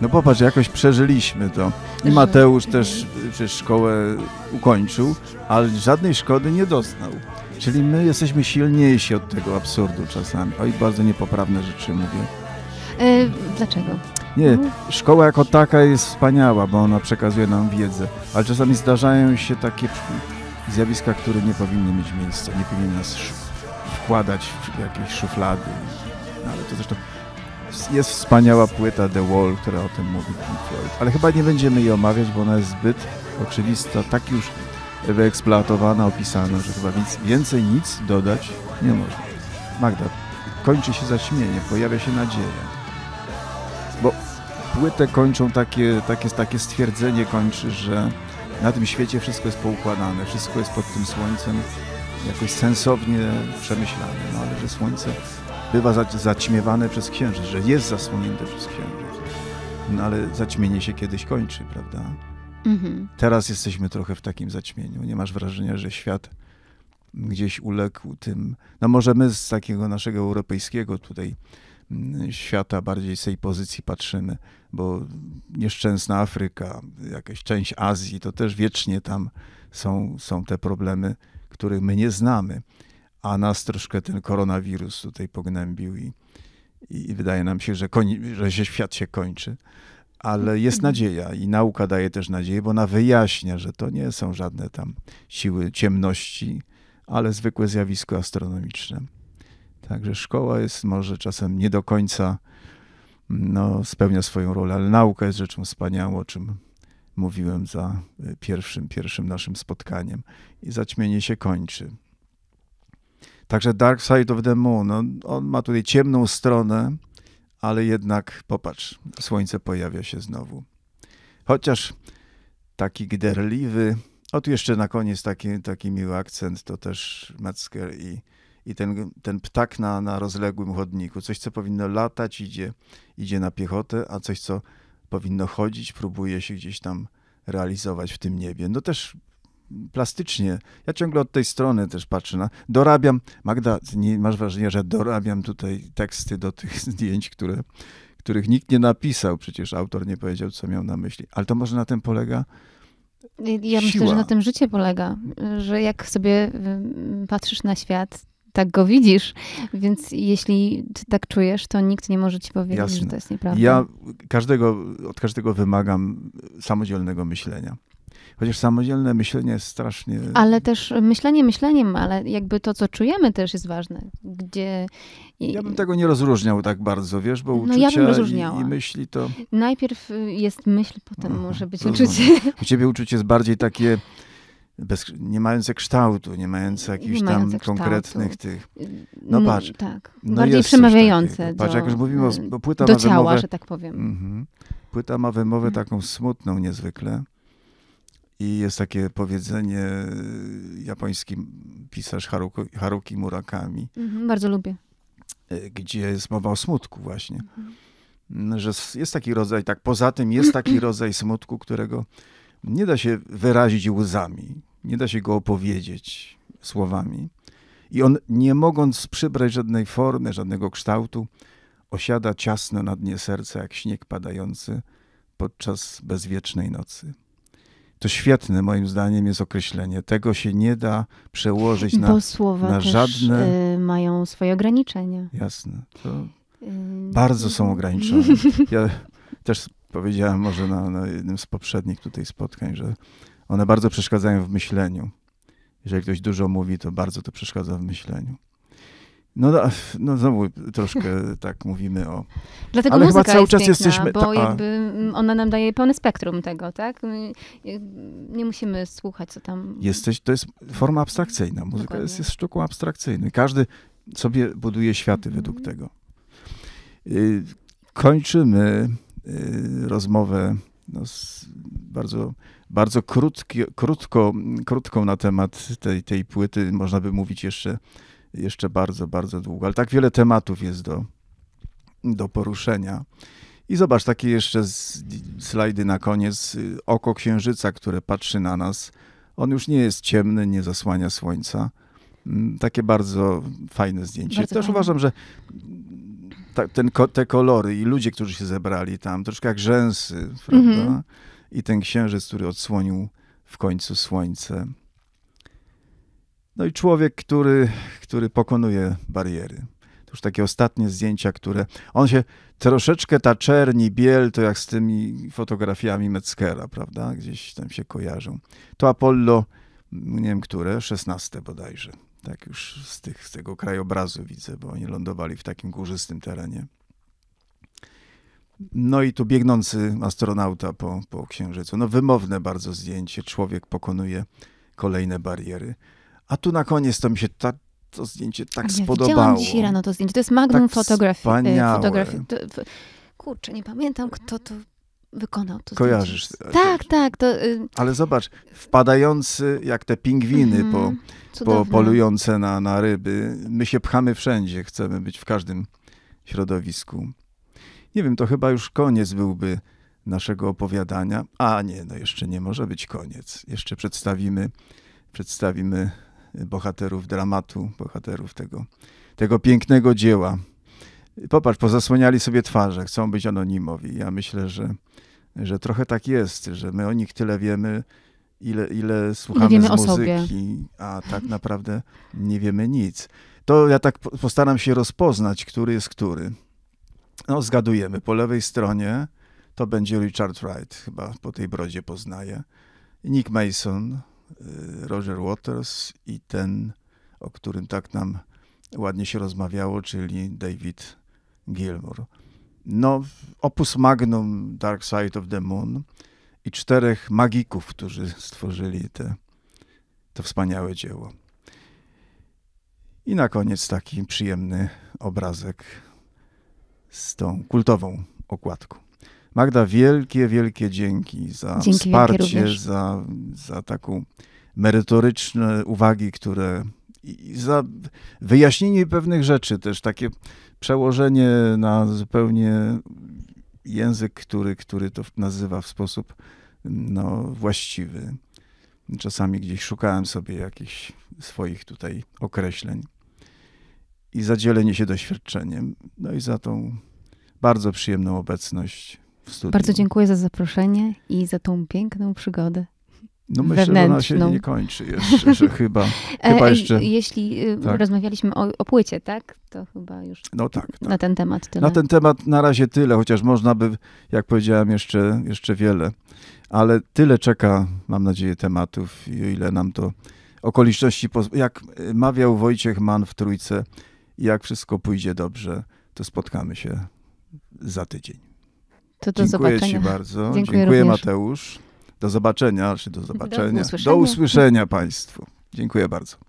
No popatrz, jakoś przeżyliśmy to. I Mateusz też przecież szkołę ukończył, ale żadnej szkody nie doznał. Czyli my jesteśmy silniejsi od tego absurdu czasami. Oj, bardzo niepoprawne rzeczy mówię. E, dlaczego? Nie, mhm. szkoła jako taka jest wspaniała, bo ona przekazuje nam wiedzę, ale czasami zdarzają się takie zjawiska, które nie powinny mieć miejsca, nie powinny nas wkładać w jakieś szuflady. No, ale to zresztą jest wspaniała płyta The Wall, która o tym mówi Pink Floyd, ale chyba nie będziemy jej omawiać, bo ona jest zbyt oczywista, tak już wyeksploatowana, opisana, że chyba więcej nic dodać nie można. Magda, kończy się zaćmienie, pojawia się nadzieja. Bo płytę kończą takie, takie, takie stwierdzenie kończy, że na tym świecie wszystko jest poukładane, wszystko jest pod tym słońcem jakoś sensownie przemyślane, no ale że słońce bywa zaćmiewane przez księżyc, że jest zasłonięte przez księżyc. No ale zaćmienie się kiedyś kończy, prawda? Mhm. Teraz jesteśmy trochę w takim zaćmieniu. Nie masz wrażenia, że świat gdzieś uległ tym. No może my z takiego naszego europejskiego tutaj mm, świata bardziej z tej pozycji patrzymy, bo nieszczęsna Afryka, jakaś część Azji, to też wiecznie tam są, są te problemy, których my nie znamy, a nas troszkę ten koronawirus tutaj pognębił i, i wydaje nam się, że, koń, że się świat się kończy ale mhm. jest nadzieja i nauka daje też nadzieję, bo ona wyjaśnia, że to nie są żadne tam siły ciemności, ale zwykłe zjawisko astronomiczne. Także szkoła jest może czasem nie do końca no, spełnia swoją rolę, ale nauka jest rzeczą wspaniałą, o czym mówiłem za y, pierwszym, pierwszym naszym spotkaniem. I zaćmienie się kończy. Także Dark Side of the Moon, no, on ma tutaj ciemną stronę, ale jednak popatrz, słońce pojawia się znowu. Chociaż taki gderliwy, o tu jeszcze na koniec taki, taki miły akcent, to też Metzger i, i ten, ten ptak na, na rozległym chodniku. Coś, co powinno latać, idzie, idzie na piechotę, a coś, co powinno chodzić, próbuje się gdzieś tam realizować w tym niebie. No też plastycznie. Ja ciągle od tej strony też patrzę na. Dorabiam. Magda, nie, masz wrażenie, że dorabiam tutaj teksty do tych zdjęć, które, których nikt nie napisał. Przecież autor nie powiedział, co miał na myśli. Ale to może na tym polega. Ja myślę, że na tym życie polega, że jak sobie mm, patrzysz na świat, tak go widzisz, więc jeśli tak czujesz, to nikt nie może ci powiedzieć, Jasne. że to jest nieprawda. Ja każdego, od każdego wymagam samodzielnego myślenia. Chociaż samodzielne myślenie jest strasznie. Ale też myślenie myśleniem, ale jakby to, co czujemy, też jest ważne. Gdzie. Ja bym tego nie rozróżniał tak bardzo, wiesz, bo uczucia no ja I, i myśli to. Najpierw jest myśl, potem no, może być rozumiem. uczucie. U ciebie uczucie jest bardziej takie. Bez, nie mające kształtu, nie mające jakichś nie tam konkretnych tych. Y, no patrz. No, tak. No Bardziej przemawiające. Takiego. Patrz, do, jak już mówimy, o, y, płyta do ma ciała, wymowę, że tak powiem. Mhm. Mm -hmm. Płyta ma wymowę taką smutną niezwykle. I jest takie powiedzenie y, japoński pisarz Haruko, Haruki Murakami. Mhm, bardzo lubię. Y, gdzie jest mowa o smutku właśnie. Mhm. Mm, że jest taki rodzaj, tak poza tym jest taki rodzaj smutku, którego nie da się wyrazić łzami, nie da się go opowiedzieć słowami. I on, nie mogąc przybrać żadnej formy, żadnego kształtu, osiada ciasno na dnie serca, jak śnieg padający podczas bezwiecznej nocy to świetne moim zdaniem jest określenie. Tego się nie da przełożyć na, Bo słowa na żadne. Też, y, mają swoje ograniczenia. Jasne. To y... Bardzo są y, ograniczone. Ja też powiedziałem może na, na jednym z poprzednich tutaj spotkań, że one bardzo przeszkadzają w myśleniu. Jeżeli ktoś dużo mówi, to bardzo to przeszkadza w myśleniu. No, no, no znowu troszkę tak mówimy o. Dlatego Ale muzyka cały jest czas piękna, jesteśmy. Bo jakby mm, ona nam daje pełne spektrum tego, tak? Y, nie musimy słuchać, co tam. Jesteś, to jest forma abstrakcyjna. Muzyka jest, jest sztuką abstrakcyjną. Każdy sobie buduje światy mhm. według tego. Y, kończymy y, rozmowę no, z bardzo, bardzo krótki, krótko, krótką na temat tej, tej płyty. Można by mówić jeszcze jeszcze bardzo, bardzo długo. Ale tak wiele tematów jest do, do poruszenia. I zobacz, takie jeszcze slajdy na koniec. Oko księżyca, które patrzy na nas. On już nie jest ciemny, nie zasłania słońca. Mm, takie bardzo fajne zdjęcie. Bardzo Też fajne. uważam, że ta, ten, te kolory i ludzie, którzy się zebrali tam, troszkę jak rzęsy, mhm. prawda? Mm -hmm. I ten księżyc, który odsłonił w końcu słońce. No i człowiek, który, który pokonuje bariery. To już takie ostatnie zdjęcia, które. On się troszeczkę ta czerni, biel, to jak z tymi fotografiami Metzgera, prawda? Gdzieś tam się kojarzą. To Apollo, nie wiem które, 16 bodajże. Tak już z, tych, z tego krajobrazu widzę, bo oni lądowali w takim górzystym terenie. No i tu biegnący astronauta po, po księżycu. No wymowne bardzo zdjęcie. Człowiek pokonuje kolejne bariery. A tu na koniec to mi się ta, to zdjęcie tak ja spodobało. Widziałam dzisiaj rano to zdjęcie. To jest Magnum tak Photography. Photography. Kurczę, nie pamiętam, kto to wykonał. To Kojarzysz. Zdjęcie. Y, tak, tak. To, y... Ale zobacz, wpadający jak te pingwiny mm, po, mhm, po polujące na, na ryby. My się pchamy wszędzie, chcemy być w każdym środowisku. Nie wiem, to chyba już koniec byłby naszego opowiadania. A nie, no jeszcze nie może być koniec. Jeszcze przedstawimy, przedstawimy bohaterów dramatu, bohaterów tego, tego pięknego dzieła. Popatrz, pozasłaniali sobie twarze, chcą być anonimowi. Ja myślę, że, że trochę tak jest, że my o nich tyle wiemy, ile, ile słuchamy z muzyki, a tak naprawdę nie wiemy nic. To ja tak postaram się rozpoznać, który jest który. No, zgadujemy. Po lewej stronie to będzie Richard Wright, chyba po tej brodzie poznaje. Nick Mason, Y, Roger Waters i ten, o którym tak nam ładnie się rozmawiało, czyli David Gilmour. No, opus magnum Dark Side of the Moon i czterech magików, którzy stworzyli te, to wspaniałe dzieło. I na koniec taki przyjemny obrazek z tą kultową okładką. Magda, wielkie, wielkie dzięki za dzięki wsparcie, za, za taką merytoryczne uwagi, które i za wyjaśnienie pewnych rzeczy, też takie przełożenie na zupełnie język, który, który to nazywa w sposób no, właściwy. Czasami gdzieś szukałem sobie jakichś swoich tutaj określeń i za dzielenie się doświadczeniem, no i za tą bardzo przyjemną obecność w studiu. Bardzo dziękuję za zaproszenie i za tą piękną przygodę. No myślę, że ona się nie kończy jeszcze, że chyba, e, chyba e, jeszcze... Jeśli y, tak. rozmawialiśmy o, o, płycie, tak? To chyba już no tak, tak, na ten temat tyle. Na ten temat na razie tyle, chociaż można by, jak powiedziałem, jeszcze, jeszcze wiele. Ale tyle czeka, mam nadzieję, tematów i o ile nam to okoliczności... Jak mawiał Wojciech Mann w Trójce, jak wszystko pójdzie dobrze, to spotkamy się za tydzień. To do Dziękuję zobaczenia. Ci bardzo. Dziękuję, Dziękuję Mateusz. Do zobaczenia, czy do zobaczenia. Do usłyszenia, do usłyszenia Państwu. Dziękuję bardzo.